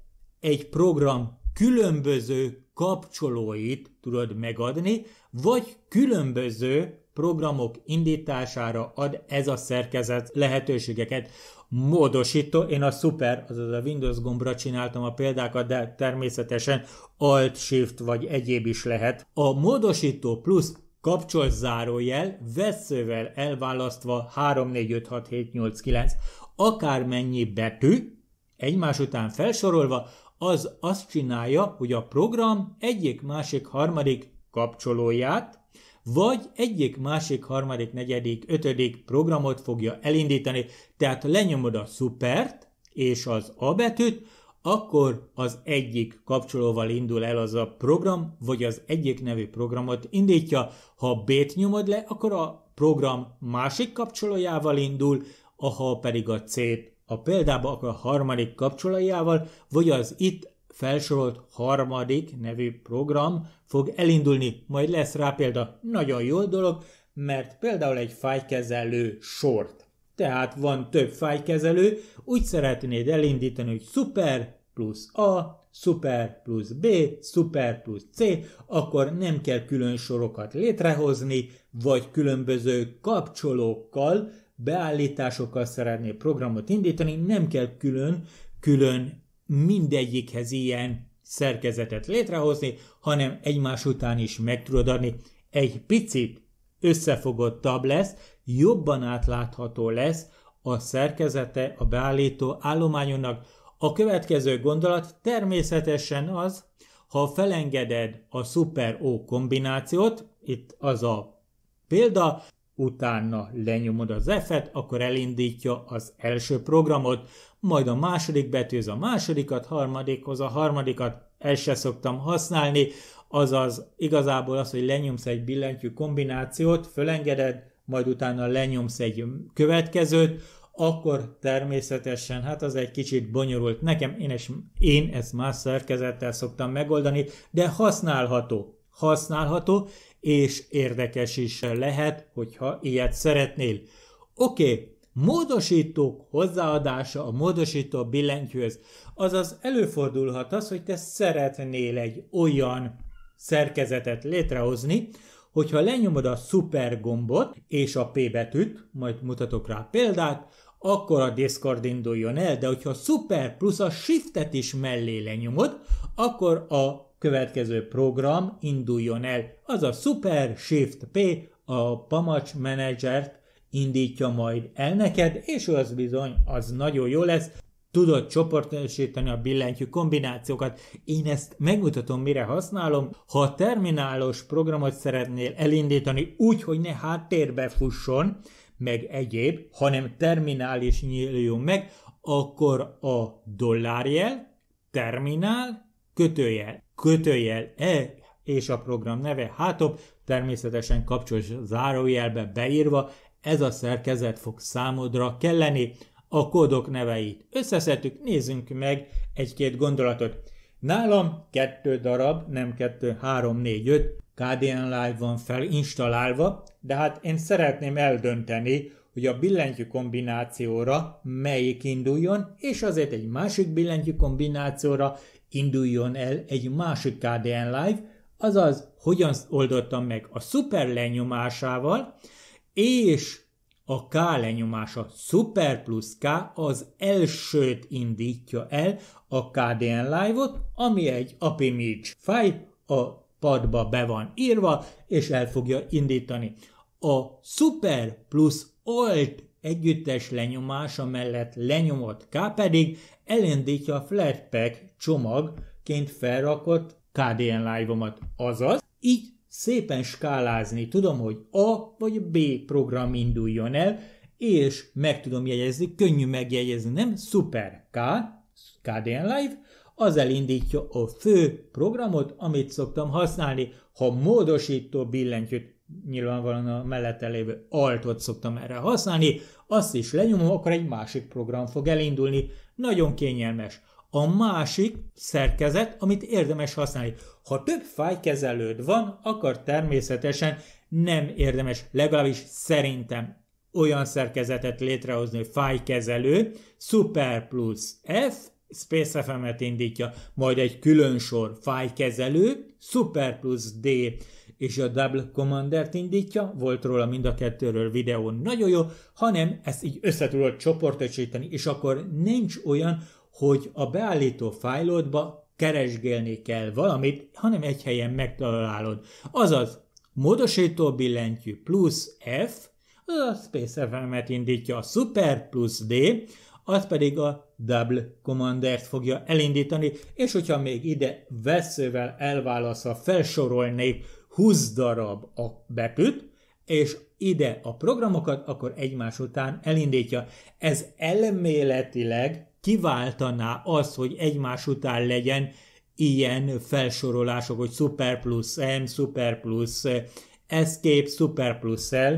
egy program különböző kapcsolóit tudod megadni, vagy különböző programok indítására ad ez a szerkezet lehetőségeket. Módosító, én a Super, azaz a Windows gombra csináltam a példákat, de természetesen Alt, Shift vagy egyéb is lehet. A módosító plusz kapcsol zárójel, veszővel elválasztva 3, 4, 5, 6, 7, 8, 9, akármennyi betű, egymás után felsorolva, az azt csinálja, hogy a program egyik, másik, harmadik kapcsolóját, vagy egyik, másik, harmadik, negyedik, ötödik programot fogja elindítani. Tehát ha lenyomod a szupert és az A betűt, akkor az egyik kapcsolóval indul el az a program, vagy az egyik nevű programot indítja. Ha B-t nyomod le, akkor a program másik kapcsolójával indul, ha pedig a C-t a példába a harmadik kapcsolajával, vagy az itt felsorolt harmadik nevű program fog elindulni, majd lesz rá példa nagyon jó dolog, mert például egy fájkezelő sort. Tehát van több fájkezelő, úgy szeretnéd elindítani, hogy szuper plusz A, szuper plusz B, szuper plusz C, akkor nem kell külön sorokat létrehozni, vagy különböző kapcsolókkal, beállításokkal szeretnél programot indítani, nem kell külön, külön mindegyikhez ilyen szerkezetet létrehozni, hanem egymás után is meg tudod adni. Egy picit összefogottabb lesz, jobban átlátható lesz a szerkezete a beállító állományonak. A következő gondolat természetesen az, ha felengeded a Super O kombinációt, itt az a példa, Utána lenyomod az F-et, akkor elindítja az első programot, majd a második betűz a másodikat, harmadikhoz a harmadikat, ezt se szoktam használni, azaz igazából az, hogy lenyomsz egy billentyű kombinációt, fölengeded, majd utána lenyomsz egy következőt, akkor természetesen, hát az egy kicsit bonyolult nekem, én, és én ezt más szerkezettel szoktam megoldani, de használható. Használható, és érdekes is lehet, hogyha ilyet szeretnél. Oké, okay. Módosítók hozzáadása a módosító billentyűhöz. Azaz előfordulhat az, hogy te szeretnél egy olyan szerkezetet létrehozni, hogyha lenyomod a szuper gombot és a P betűt, majd mutatok rá példát, akkor a Discord induljon el, de hogyha a szuper plusz a shiftet is mellé lenyomod, akkor a következő program induljon el. Az a Super Shift P a Pamacs menedzsert indítja majd el neked, és az bizony, az nagyon jó lesz. Tudod csoportosítani a billentyű kombinációkat. Én ezt megmutatom, mire használom. Ha a terminálos programot szeretnél elindítani úgy, hogy ne háttérbe fusson, meg egyéb, hanem terminális nyíljon meg, akkor a dollárjel, terminál, kötőjel, kötőjel, e és a program neve, hátop természetesen kapcsolós zárójelbe beírva, ez a szerkezet fog számodra kelleni, a kódok neveit összeszedtük, nézzünk meg egy-két gondolatot. Nálam kettő darab, nem kettő, három, négy, öt KDN Live van felinstalálva, de hát én szeretném eldönteni, hogy a billentyű kombinációra melyik induljon, és azért egy másik billentyű kombinációra induljon el egy másik KDN Live, azaz hogyan oldottam meg a szuper lenyomásával, és a K lenyomása Super plusz K az elsőt indítja el a KDN Live-ot, ami egy Apimage fáj, a padba be van írva, és el fogja indítani. A Super plusz Alt együttes lenyomása mellett lenyomott K pedig elindítja a Flatpak csomagként felrakott KDN Live-omat. Azaz, így szépen skálázni tudom, hogy A vagy B program induljon el, és meg tudom jegyezni, könnyű megjegyezni, nem? Super K, KDN Live, az elindítja a fő programot, amit szoktam használni, ha módosító billentyűt, nyilvánvalóan a mellette lévő altot szoktam erre használni, azt is lenyomom, akkor egy másik program fog elindulni. Nagyon kényelmes a másik szerkezet, amit érdemes használni. Ha több fájkezelőd van, akkor természetesen nem érdemes, legalábbis szerintem olyan szerkezetet létrehozni, hogy fájkezelő, Super plus F, Space FM-et indítja, majd egy külön sor fájkezelő, Super plus D, és a Double Commander-t indítja, volt róla mind a kettőről videó, nagyon jó, hanem ezt így össze tudod csoportosítani, és akkor nincs olyan, hogy a beállító fájlodba keresgélni kell valamit, hanem egy helyen megtalálod. Azaz, módosító billentyű plusz F, az a Space FM-et indítja a Super plusz D, az pedig a Double Commandert fogja elindítani, és hogyha még ide veszővel a felsorolnék 20 darab a betűt, és ide a programokat, akkor egymás után elindítja. Ez elméletileg kiváltaná az, hogy egymás után legyen ilyen felsorolások, hogy Super plusz M, Super plusz Escape, Super plusz L,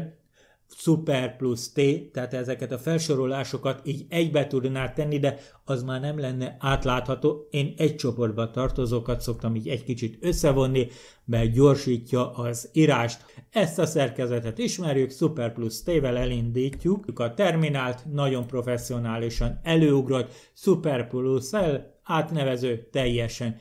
szuper plusz T, tehát ezeket a felsorolásokat így egybe tudnád tenni, de az már nem lenne átlátható. Én egy csoportba tartozókat szoktam így egy kicsit összevonni, mert gyorsítja az írást. Ezt a szerkezetet ismerjük, szuper plusz T-vel elindítjuk a terminált, nagyon professzionálisan előugrott, szuper plusz L átnevező teljesen.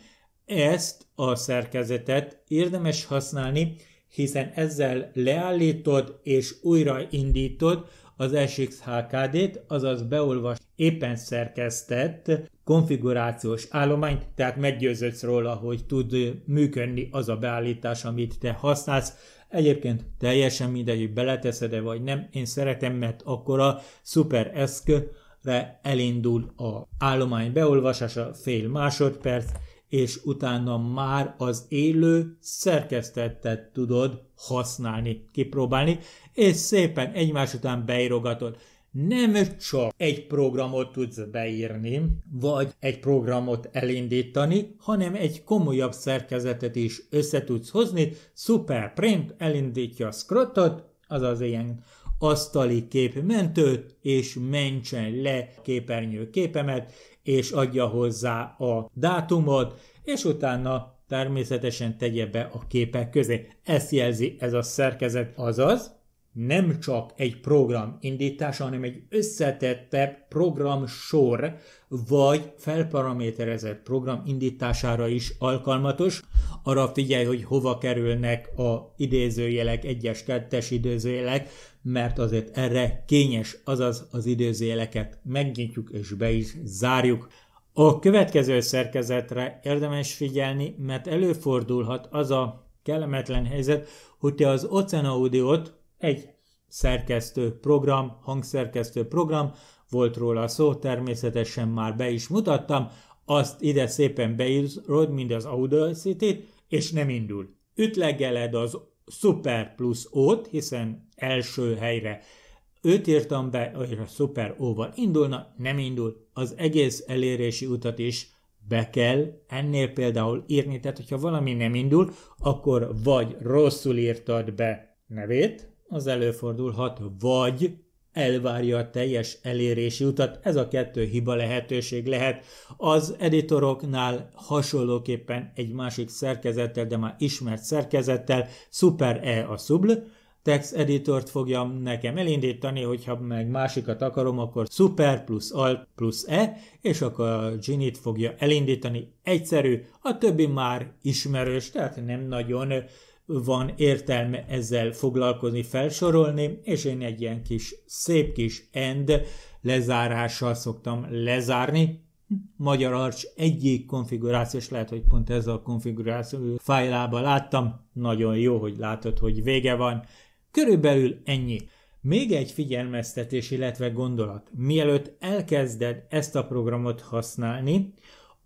Ezt a szerkezetet érdemes használni, hiszen ezzel leállítod és újraindítod az SXHKD-t, azaz beolvas éppen szerkesztett konfigurációs állományt, tehát meggyőződsz róla, hogy tud működni az a beállítás, amit te használsz. Egyébként teljesen mindegy, hogy beleteszed-e vagy nem, én szeretem, mert akkor a szuper eszközre elindul a állomány beolvasása fél másodperc, és utána már az élő szerkesztettet tudod használni, kipróbálni, és szépen egymás után beírogatod. Nem csak egy programot tudsz beírni, vagy egy programot elindítani, hanem egy komolyabb szerkezetet is össze tudsz hozni. Super Print elindítja a scrotot, azaz ilyen asztali képmentőt, és mentsen le képernyő képemet, és adja hozzá a dátumot, és utána természetesen tegye be a képek közé. Ezt jelzi ez a szerkezet, azaz nem csak egy program indítása, hanem egy összetettebb program sor vagy felparaméterezett program indítására is alkalmatos. Arra figyelj, hogy hova kerülnek a idézőjelek, egyes, kettes idézőjelek, mert azért erre kényes, azaz az idézőjeleket megnyitjuk és be is zárjuk. A következő szerkezetre érdemes figyelni, mert előfordulhat az a kellemetlen helyzet, hogy te az Ocean Audio-t egy szerkesztő program, hangszerkesztő program, volt róla szó, természetesen már be is mutattam, azt ide szépen beírod, mint az audacity és nem indul. Ütlegeled az Super Plus O-t, hiszen első helyre őt írtam be, hogy a Super O-val indulna, nem indul, az egész elérési utat is be kell ennél például írni, tehát hogyha valami nem indul, akkor vagy rosszul írtad be nevét, az előfordulhat, vagy elvárja a teljes elérési utat, ez a kettő hiba lehetőség lehet. Az editoroknál hasonlóképpen egy másik szerkezettel, de már ismert szerkezettel, Super E a Subl, text editort fogja nekem elindítani, hogyha meg másikat akarom, akkor Super plusz Alt plusz E, és akkor a Genit fogja elindítani. Egyszerű, a többi már ismerős, tehát nem nagyon van értelme ezzel foglalkozni, felsorolni, és én egy ilyen kis, szép kis end lezárással szoktam lezárni. Magyar Arch egyik konfiguráció, és lehet, hogy pont ez a konfiguráció fájlában láttam. Nagyon jó, hogy látod, hogy vége van. Körülbelül ennyi. Még egy figyelmeztetés, illetve gondolat. Mielőtt elkezded ezt a programot használni,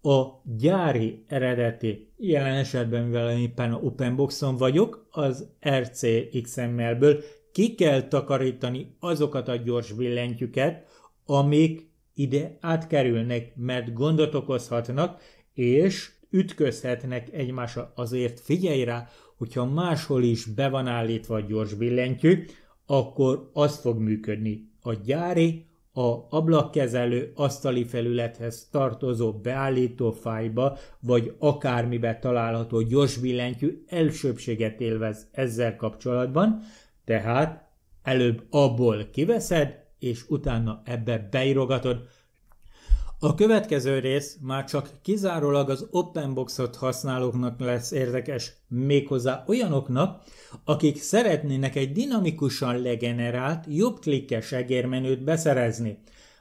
a gyári eredeti, jelen esetben, mivel éppen a Openboxon vagyok, az rcxml ből ki kell takarítani azokat a gyors billentyűket, amik ide átkerülnek, mert gondot okozhatnak, és ütközhetnek egymással. Azért figyelj rá, hogyha máshol is be van állítva a gyors billentyű, akkor az fog működni. A gyári a ablakkezelő asztali felülethez tartozó beállító fájba vagy akármibe található gyors billentyű elsőbséget élvez ezzel kapcsolatban, tehát előbb abból kiveszed, és utána ebbe beirogatod, a következő rész már csak kizárólag az OpenBoxot használóknak lesz érdekes, méghozzá olyanoknak, akik szeretnének egy dinamikusan legenerált, jobb klikkes egérmenőt beszerezni.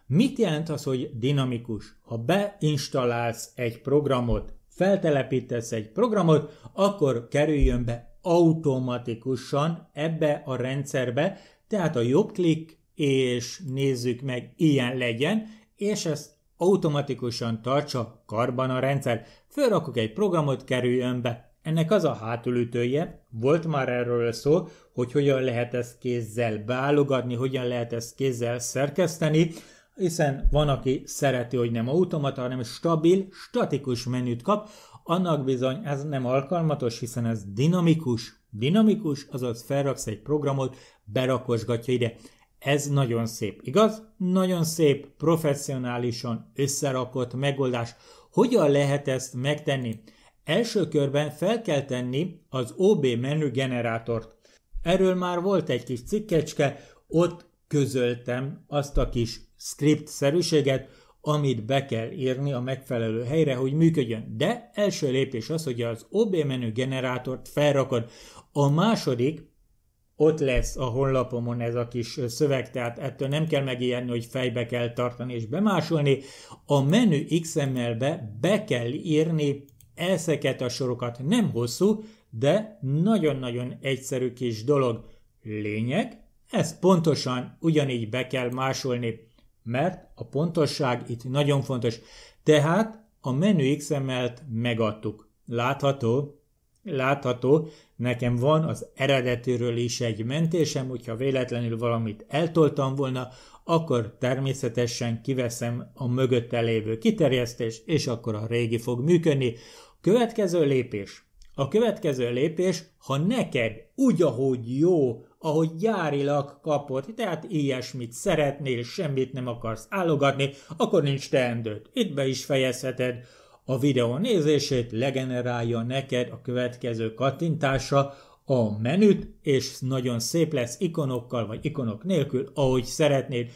Mit jelent az, hogy dinamikus? Ha beinstalálsz egy programot, feltelepítesz egy programot, akkor kerüljön be automatikusan ebbe a rendszerbe, tehát a jobb klik, és nézzük meg, ilyen legyen, és ezt automatikusan tartsa karban a rendszer, fölrakok egy programot, kerüljön be. Ennek az a hátulütője, volt már erről szó, hogy hogyan lehet ezt kézzel beállogatni, hogyan lehet ezt kézzel szerkeszteni, hiszen van, aki szereti, hogy nem automata, hanem stabil, statikus menüt kap, annak bizony ez nem alkalmatos, hiszen ez dinamikus. Dinamikus, azaz felraksz egy programot, berakosgatja ide. Ez nagyon szép, igaz? Nagyon szép, professzionálisan összerakott megoldás. Hogyan lehet ezt megtenni? Első körben fel kell tenni az OB menü generátort. Erről már volt egy kis cikkecske, ott közöltem azt a kis script-szerűséget, amit be kell írni a megfelelő helyre, hogy működjön. De első lépés az, hogy az OB menü generátort felrakod. A második, ott lesz a honlapomon ez a kis szöveg, tehát ettől nem kell megijedni, hogy fejbe kell tartani és bemásolni. A menü XML-be be kell írni ezeket a sorokat. Nem hosszú, de nagyon-nagyon egyszerű kis dolog. Lényeg, ezt pontosan ugyanígy be kell másolni, mert a pontosság itt nagyon fontos. Tehát a menü XML-t megadtuk. Látható, Látható, nekem van az eredetiről is egy mentésem, hogyha véletlenül valamit eltoltam volna, akkor természetesen kiveszem a mögötte lévő kiterjesztést, és akkor a régi fog működni. Következő lépés. A következő lépés, ha neked úgy, ahogy jó, ahogy gyárilag kapod, tehát ilyesmit szeretnél, semmit nem akarsz állogatni, akkor nincs teendőd. Itt be is fejezheted. A videó nézését legenerálja neked a következő kattintása a menüt, és nagyon szép lesz ikonokkal vagy ikonok nélkül, ahogy szeretnéd.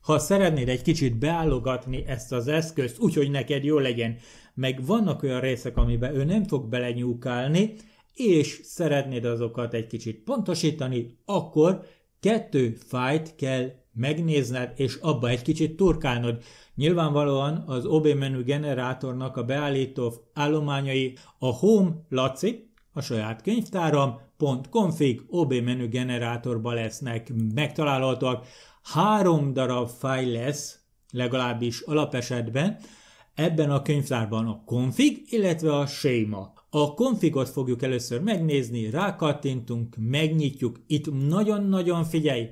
Ha szeretnéd egy kicsit beállogatni ezt az eszközt, úgyhogy neked jó legyen, meg vannak olyan részek, amiben ő nem fog belenyúkálni, és szeretnéd azokat egy kicsit pontosítani, akkor kettő fájt kell Megnézned, és abba egy kicsit turkálnod. Nyilvánvalóan az OB menü generátornak a beállító állományai a Home Laci, a saját könyvtáram, .config OB menü generátorba lesznek megtalálhatóak. Három darab fájl lesz, legalábbis alapesetben, ebben a könyvtárban a config, illetve a séma. A konfigot fogjuk először megnézni, rákattintunk, megnyitjuk, itt nagyon-nagyon figyelj!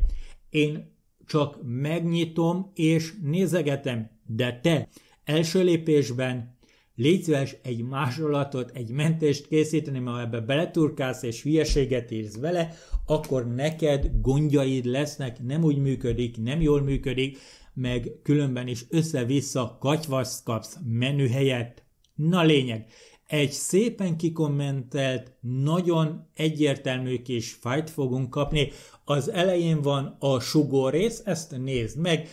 Én csak megnyitom és nézegetem, de te első lépésben légy szíves egy másolatot, egy mentést készíteni, mert ha ebbe beleturkálsz és hülyeséget írsz vele, akkor neked gondjaid lesznek, nem úgy működik, nem jól működik, meg különben is össze-vissza katyvaszt kapsz menü helyett. Na lényeg, egy szépen kikommentelt, nagyon egyértelmű kis fájt fogunk kapni. Az elején van a sugor rész, ezt nézd meg.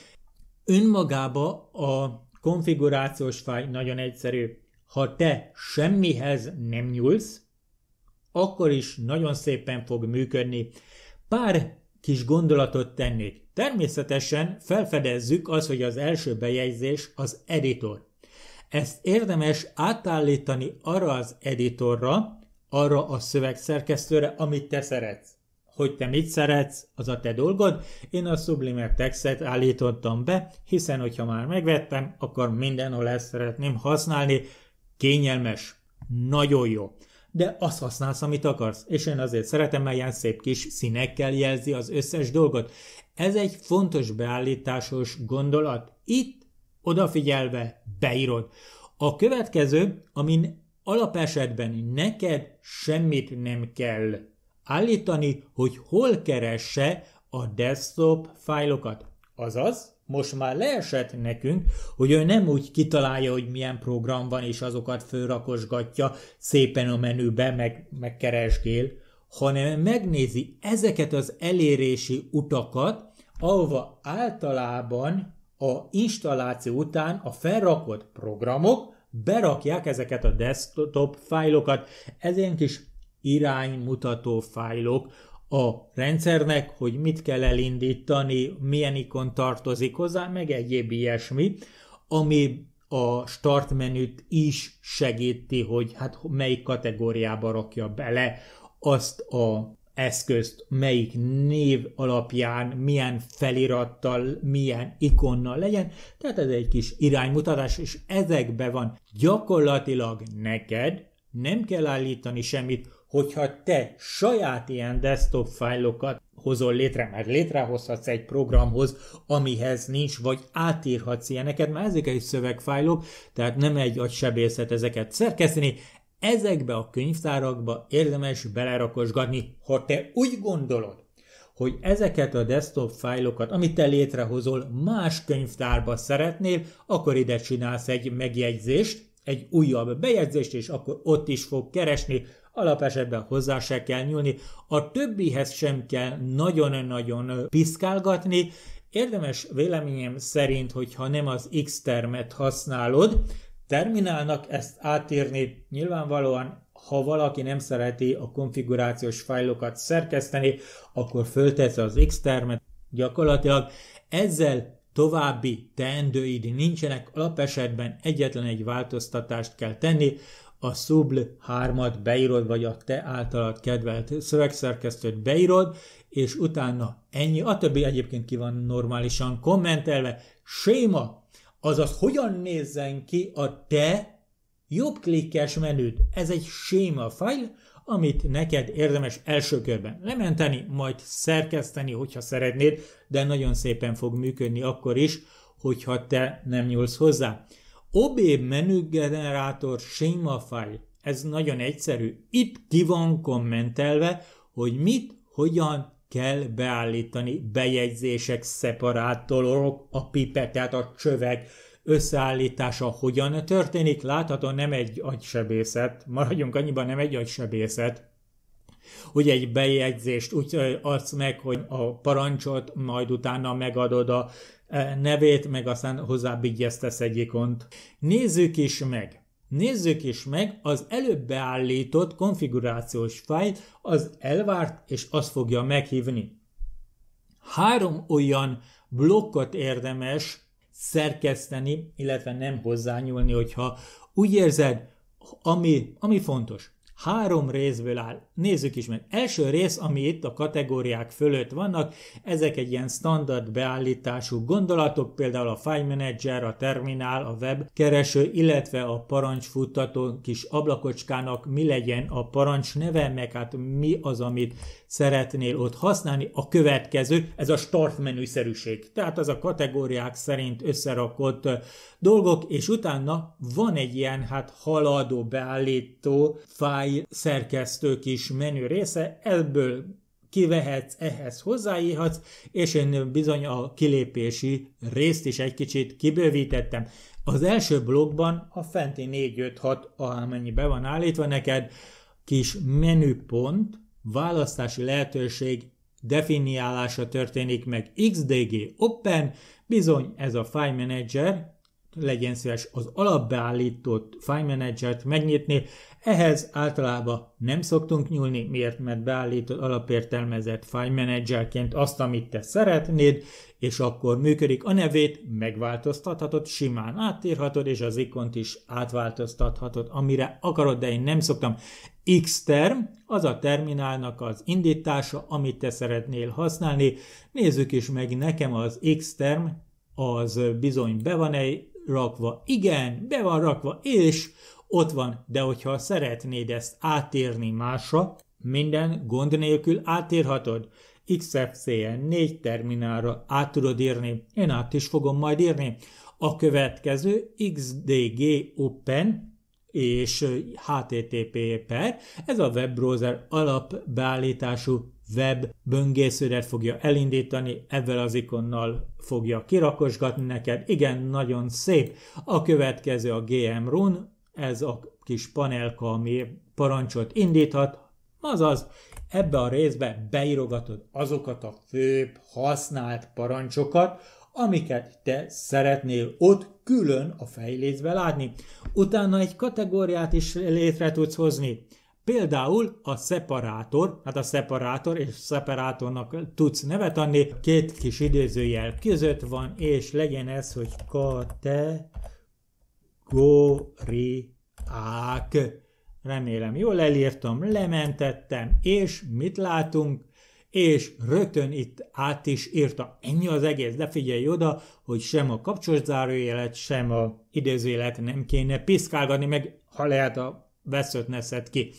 Önmagába a konfigurációs fáj nagyon egyszerű. Ha te semmihez nem nyúlsz, akkor is nagyon szépen fog működni. Pár kis gondolatot tennék. Természetesen felfedezzük az, hogy az első bejegyzés az editor. Ezt érdemes átállítani arra az editorra, arra a szövegszerkesztőre, amit te szeretsz. Hogy te mit szeretsz, az a te dolgod. Én a Sublimer Textet állítottam be, hiszen hogyha már megvettem, akkor mindenhol ezt szeretném használni. Kényelmes, nagyon jó de azt használsz, amit akarsz. És én azért szeretem, mert ilyen szép kis színekkel jelzi az összes dolgot. Ez egy fontos beállításos gondolat. Itt odafigyelve beírod. A következő, amin alapesetben neked semmit nem kell állítani, hogy hol keresse a desktop fájlokat. Azaz, most már leesett nekünk, hogy ő nem úgy kitalálja, hogy milyen program van, és azokat fölrakosgatja szépen a menübe, meg, meg keresgél, hanem megnézi ezeket az elérési utakat, ahova általában a installáció után a felrakott programok berakják ezeket a desktop fájlokat, ez ilyen kis iránymutató fájlok a rendszernek, hogy mit kell elindítani, milyen ikon tartozik hozzá, meg egyéb ilyesmi, ami a Start menüt is segíti, hogy hát melyik kategóriába rakja bele azt a eszközt, melyik név alapján, milyen felirattal, milyen ikonnal legyen. Tehát ez egy kis iránymutatás, és ezekbe van. Gyakorlatilag neked nem kell állítani semmit, hogyha te saját ilyen desktop fájlokat hozol létre, mert létrehozhatsz egy programhoz, amihez nincs, vagy átírhatsz ilyeneket, mert ezek egy szövegfájlok, tehát nem egy agysebészet ezeket szerkeszteni, Ezekbe a könyvtárakba érdemes belerakosgatni, ha te úgy gondolod, hogy ezeket a desktop fájlokat, amit te létrehozol, más könyvtárba szeretnél, akkor ide csinálsz egy megjegyzést, egy újabb bejegyzést, és akkor ott is fog keresni, alapesetben hozzá se kell nyúlni, a többihez sem kell nagyon-nagyon piszkálgatni, Érdemes véleményem szerint, hogyha nem az X-termet használod, terminálnak ezt átírni nyilvánvalóan ha valaki nem szereti a konfigurációs fájlokat szerkeszteni, akkor föltesz az X-termet. Gyakorlatilag ezzel további teendőid nincsenek, alapesetben egyetlen egy változtatást kell tenni, a Subl 3-at beírod, vagy a te általad kedvelt szövegszerkesztőt beírod, és utána ennyi, a többi egyébként ki van normálisan kommentelve, séma azaz hogyan nézzen ki a te jobbklikkes menüd. Ez egy séma file, amit neked érdemes első körben lementeni, majd szerkeszteni, hogyha szeretnéd, de nagyon szépen fog működni akkor is, hogyha te nem nyúlsz hozzá. OB menügenerátor séma file, ez nagyon egyszerű. Itt ki van kommentelve, hogy mit, hogyan, kell beállítani bejegyzések, szeparátorok, a pipetet, a csövek, összeállítása hogyan történik, látható nem egy agysebészet, maradjunk annyiban nem egy agysebészet, hogy egy bejegyzést úgy adsz meg, hogy a parancsot, majd utána megadod a e, nevét, meg aztán hozzábígyeztesz egyikont. Nézzük is meg! Nézzük is meg az előbb beállított konfigurációs fájlt, az elvárt, és azt fogja meghívni. Három olyan blokkot érdemes szerkeszteni, illetve nem hozzányúlni, hogyha úgy érzed, ami, ami fontos. Három részből áll. Nézzük is meg. Első rész, ami itt a kategóriák fölött vannak, ezek egy ilyen standard beállítású gondolatok, például a File Manager, a terminál, a web kereső, illetve a parancsfuttató kis ablakocskának mi legyen a parancs neve, meg hát mi az, amit szeretnél ott használni. A következő, ez a start menüszerűség. Tehát az a kategóriák szerint összerakott dolgok, és utána van egy ilyen hát haladó beállító file AI szerkesztők is menü része, ebből kivehetsz, ehhez hozzáírhatsz, és én bizony a kilépési részt is egy kicsit kibővítettem. Az első blogban a fenti 4-5-6, amennyi be van állítva neked, kis menüpont, választási lehetőség definiálása történik meg XDG Open, bizony ez a File Manager, legyen szíves az alapbeállított file managert megnyitni. Ehhez általában nem szoktunk nyúlni, miért? Mert beállított alapértelmezett file managerként azt, amit te szeretnéd, és akkor működik. A nevét megváltoztathatod, simán átírhatod, és az ikont is átváltoztathatod, amire akarod, de én nem szoktam. Xterm az a terminálnak az indítása, amit te szeretnél használni. Nézzük is meg nekem az Xterm az bizony be van egy rakva, igen, be van rakva, és ott van, de hogyha szeretnéd ezt átérni másra, minden gond nélkül átérhatod. XFCN 4 terminálra át tudod írni, én át is fogom majd írni. A következő XDG Open és HTTP e per, ez a webbrowser alapbeállítású web böngésződet fogja elindítani, ezzel az ikonnal fogja kirakosgatni neked. Igen, nagyon szép. A következő a GM Run, ez a kis panelka, ami parancsot indíthat, azaz ebbe a részbe beírogatod azokat a főbb használt parancsokat, amiket te szeretnél ott külön a fejlészbe látni. Utána egy kategóriát is létre tudsz hozni. Például a szeparátor, hát a szeparátor és szeparátornak tudsz nevet adni, két kis idézőjel között van, és legyen ez, hogy kategóriák. Remélem jól elírtam, lementettem, és mit látunk? és rögtön itt át is írta. Ennyi az egész, de figyelj oda, hogy sem a kapcsolzárójelet, sem a idézőjelet nem kéne piszkálgatni, meg ha lehet a veszőt ki.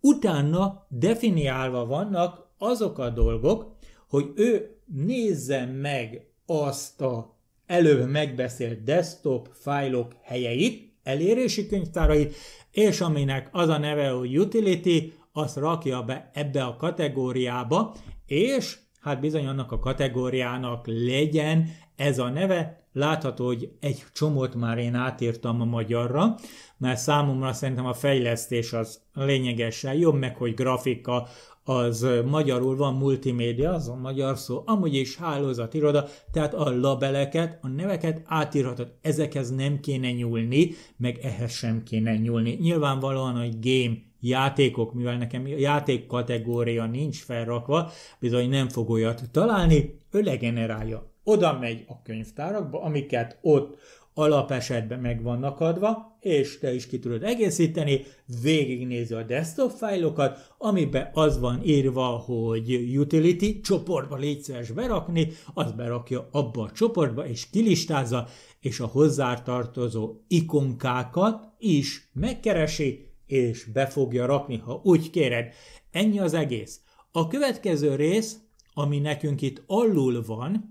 Utána definiálva vannak azok a dolgok, hogy ő nézze meg azt a előbb megbeszélt desktop fájlok helyeit, elérési könyvtárait, és aminek az a neve, hogy utility, azt rakja be ebbe a kategóriába, és hát bizony annak a kategóriának legyen ez a neve, Látható, hogy egy csomót már én átírtam a magyarra, mert számomra szerintem a fejlesztés az lényegesen jobb, meg hogy grafika az magyarul van multimédia, az a magyar szó, amúgy is hálózatiroda, tehát a labeleket, a neveket átírhatod, ezekhez nem kéne nyúlni, meg ehhez sem kéne nyúlni. Nyilvánvalóan, hogy game játékok, mivel nekem játék kategória nincs felrakva, bizony nem fog olyat találni, ő legenerálja oda megy a könyvtárakba, amiket ott alapesetben meg vannak adva, és te is ki tudod egészíteni, végignézi a desktop fájlokat, amiben az van írva, hogy utility, csoportba légy szíves berakni, az berakja abba a csoportba, és kilistázza, és a hozzátartozó ikonkákat is megkeresi, és be fogja rakni, ha úgy kéred. Ennyi az egész. A következő rész, ami nekünk itt alul van,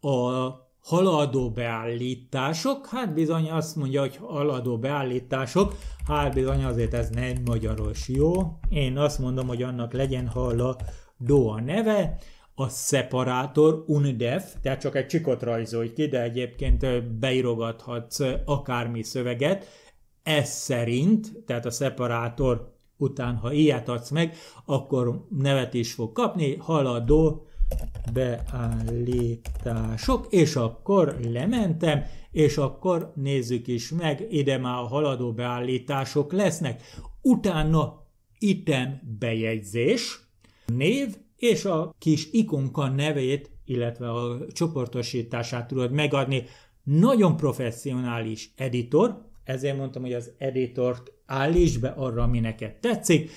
a haladó beállítások, hát bizony azt mondja, hogy haladó beállítások, hát bizony azért ez nem magyaros, jó? Én azt mondom, hogy annak legyen haladó a neve, a szeparátor undef, tehát csak egy csikot rajzolj ki, de egyébként beirogathatsz akármi szöveget, ez szerint, tehát a szeparátor után, ha ilyet adsz meg, akkor nevet is fog kapni, haladó beállítások, és akkor lementem, és akkor nézzük is meg, ide már a haladó beállítások lesznek. Utána item bejegyzés, név és a kis ikonka nevét, illetve a csoportosítását tudod megadni. Nagyon professzionális editor, ezért mondtam, hogy az editort állíts be arra, ami neked tetszik,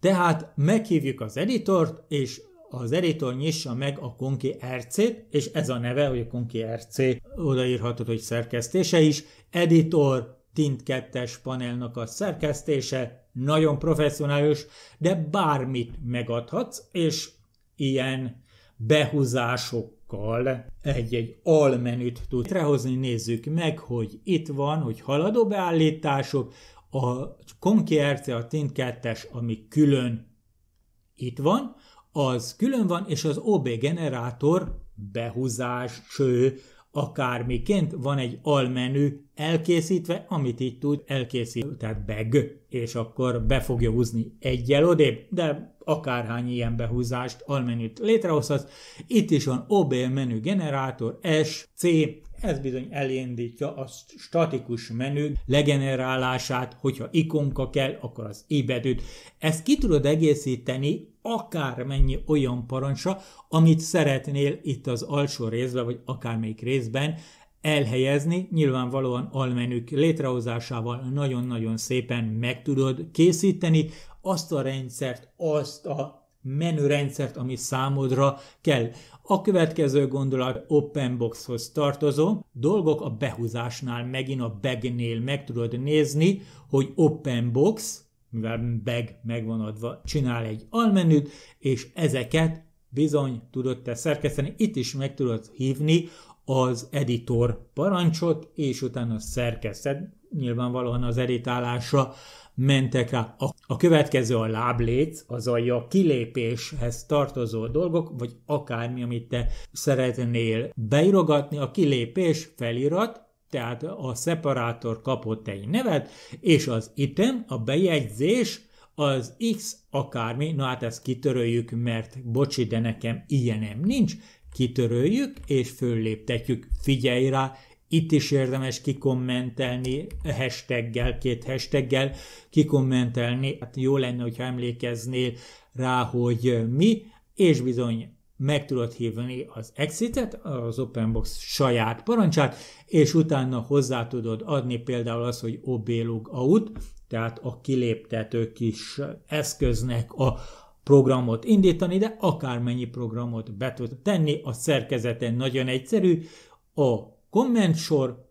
tehát meghívjuk az editort, és az editor nyissa meg a Konki RC-t, és ez a neve, hogy a Konki RC, odaírhatod, hogy szerkesztése is, editor Tint kettes panelnak a szerkesztése, nagyon professzionális, de bármit megadhatsz, és ilyen behúzásokkal egy-egy almenüt tud rehozni. Nézzük meg, hogy itt van, hogy haladó beállítások, a Konki RC, a Tint 2-es, ami külön itt van, az külön van, és az OB generátor, behúzás, cső, akármiként van egy almenü elkészítve, amit itt tud elkészíteni, tehát beg, és akkor be fogja húzni egyel odébb, de akárhány ilyen behúzást, almenüt létrehozhat. Itt is van OB menü generátor, S, C, ez bizony elindítja a statikus menü legenerálását, hogyha ikonka kell, akkor az i betűt. Ezt ki tudod egészíteni akármennyi olyan parancsa, amit szeretnél itt az alsó részben, vagy akármelyik részben elhelyezni, nyilvánvalóan almenük létrehozásával nagyon-nagyon szépen meg tudod készíteni azt a rendszert, azt a menürendszert, ami számodra kell. A következő gondolat open boxhoz tartozó dolgok a behúzásnál, megint a bagnél meg tudod nézni, hogy open box, mivel beg megvan adva, csinál egy almenüt, és ezeket bizony tudod te szerkeszteni. Itt is meg tudod hívni az editor parancsot, és utána szerkeszted. Nyilvánvalóan az editálásra mentek rá. A, a következő a láblét, az a, a kilépéshez tartozó dolgok, vagy akármi, amit te szeretnél beirogatni. A kilépés felirat, tehát a szeparátor kapott egy nevet, és az item, a bejegyzés, az x akármi, na hát ezt kitöröljük, mert bocsi, de nekem ilyenem nincs, kitöröljük és fölléptetjük, figyelj rá, itt is érdemes kikommentelni hashtaggel, két hashtaggel kikommentelni, hát jó lenne, hogyha emlékeznél rá, hogy mi, és bizony meg tudod hívni az exitet, az OpenBox saját parancsát, és utána hozzá tudod adni például az, hogy obélug out, tehát a kiléptető kis eszköznek a programot indítani, de akármennyi programot be tud tenni, a szerkezeten nagyon egyszerű, a komment sor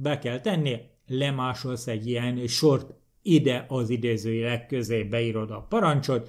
be kell tenni, lemásolsz egy ilyen sort ide az idézői legközé beírod a parancsot,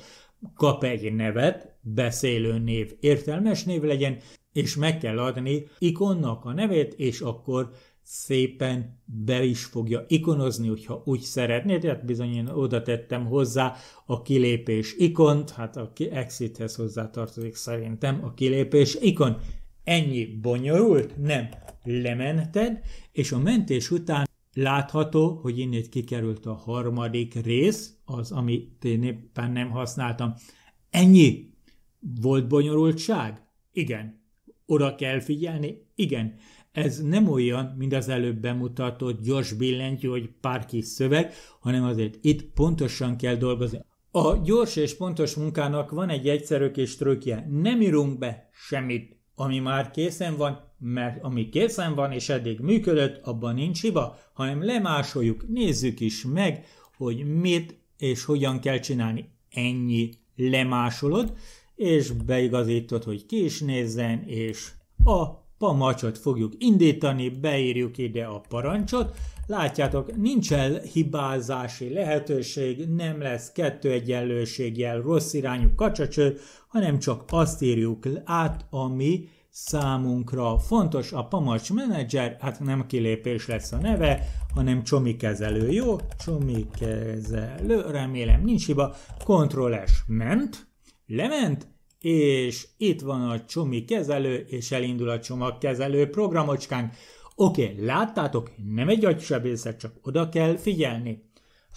kap egy nevet, beszélő név értelmes név legyen, és meg kell adni ikonnak a nevét, és akkor szépen be is fogja ikonozni, hogyha úgy szeretné, tehát bizony én oda tettem hozzá a kilépés ikont, hát a exithez hozzá tartozik szerintem a kilépés ikon. Ennyi bonyolult? Nem. Lemented, és a mentés után Látható, hogy innét kikerült a harmadik rész, az, amit én éppen nem használtam. Ennyi. Volt bonyolultság? Igen. Oda kell figyelni? Igen. Ez nem olyan, mint az előbb bemutatott gyors billentyű, hogy pár kis szöveg, hanem azért itt pontosan kell dolgozni. A gyors és pontos munkának van egy egyszerű kis trükkje. Nem írunk be semmit, ami már készen van, mert ami készen van és eddig működött, abban nincs hiba, hanem lemásoljuk, nézzük is meg, hogy mit és hogyan kell csinálni. Ennyi lemásolod, és beigazítod, hogy ki is nézzen, és a pamacsot fogjuk indítani, beírjuk ide a parancsot. Látjátok, nincsen hibázási lehetőség, nem lesz kettő egyenlőséggel rossz irányú kacsacső, hanem csak azt írjuk át, ami számunkra fontos a Pamacs Manager, hát nem kilépés lesz a neve, hanem kezelő, jó? kezelő, remélem nincs hiba, kontrolles ment, lement, és itt van a kezelő, és elindul a csomagkezelő programocskánk. Oké, okay, láttátok, nem egy agysebészet, csak oda kell figyelni.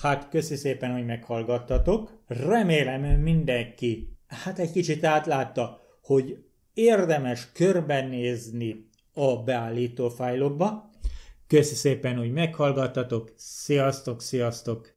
Hát köszi szépen, hogy meghallgattatok. Remélem mindenki, hát egy kicsit átlátta, hogy érdemes körbenézni a beállító fájlokba. Köszi szépen, hogy meghallgattatok. Sziasztok, sziasztok!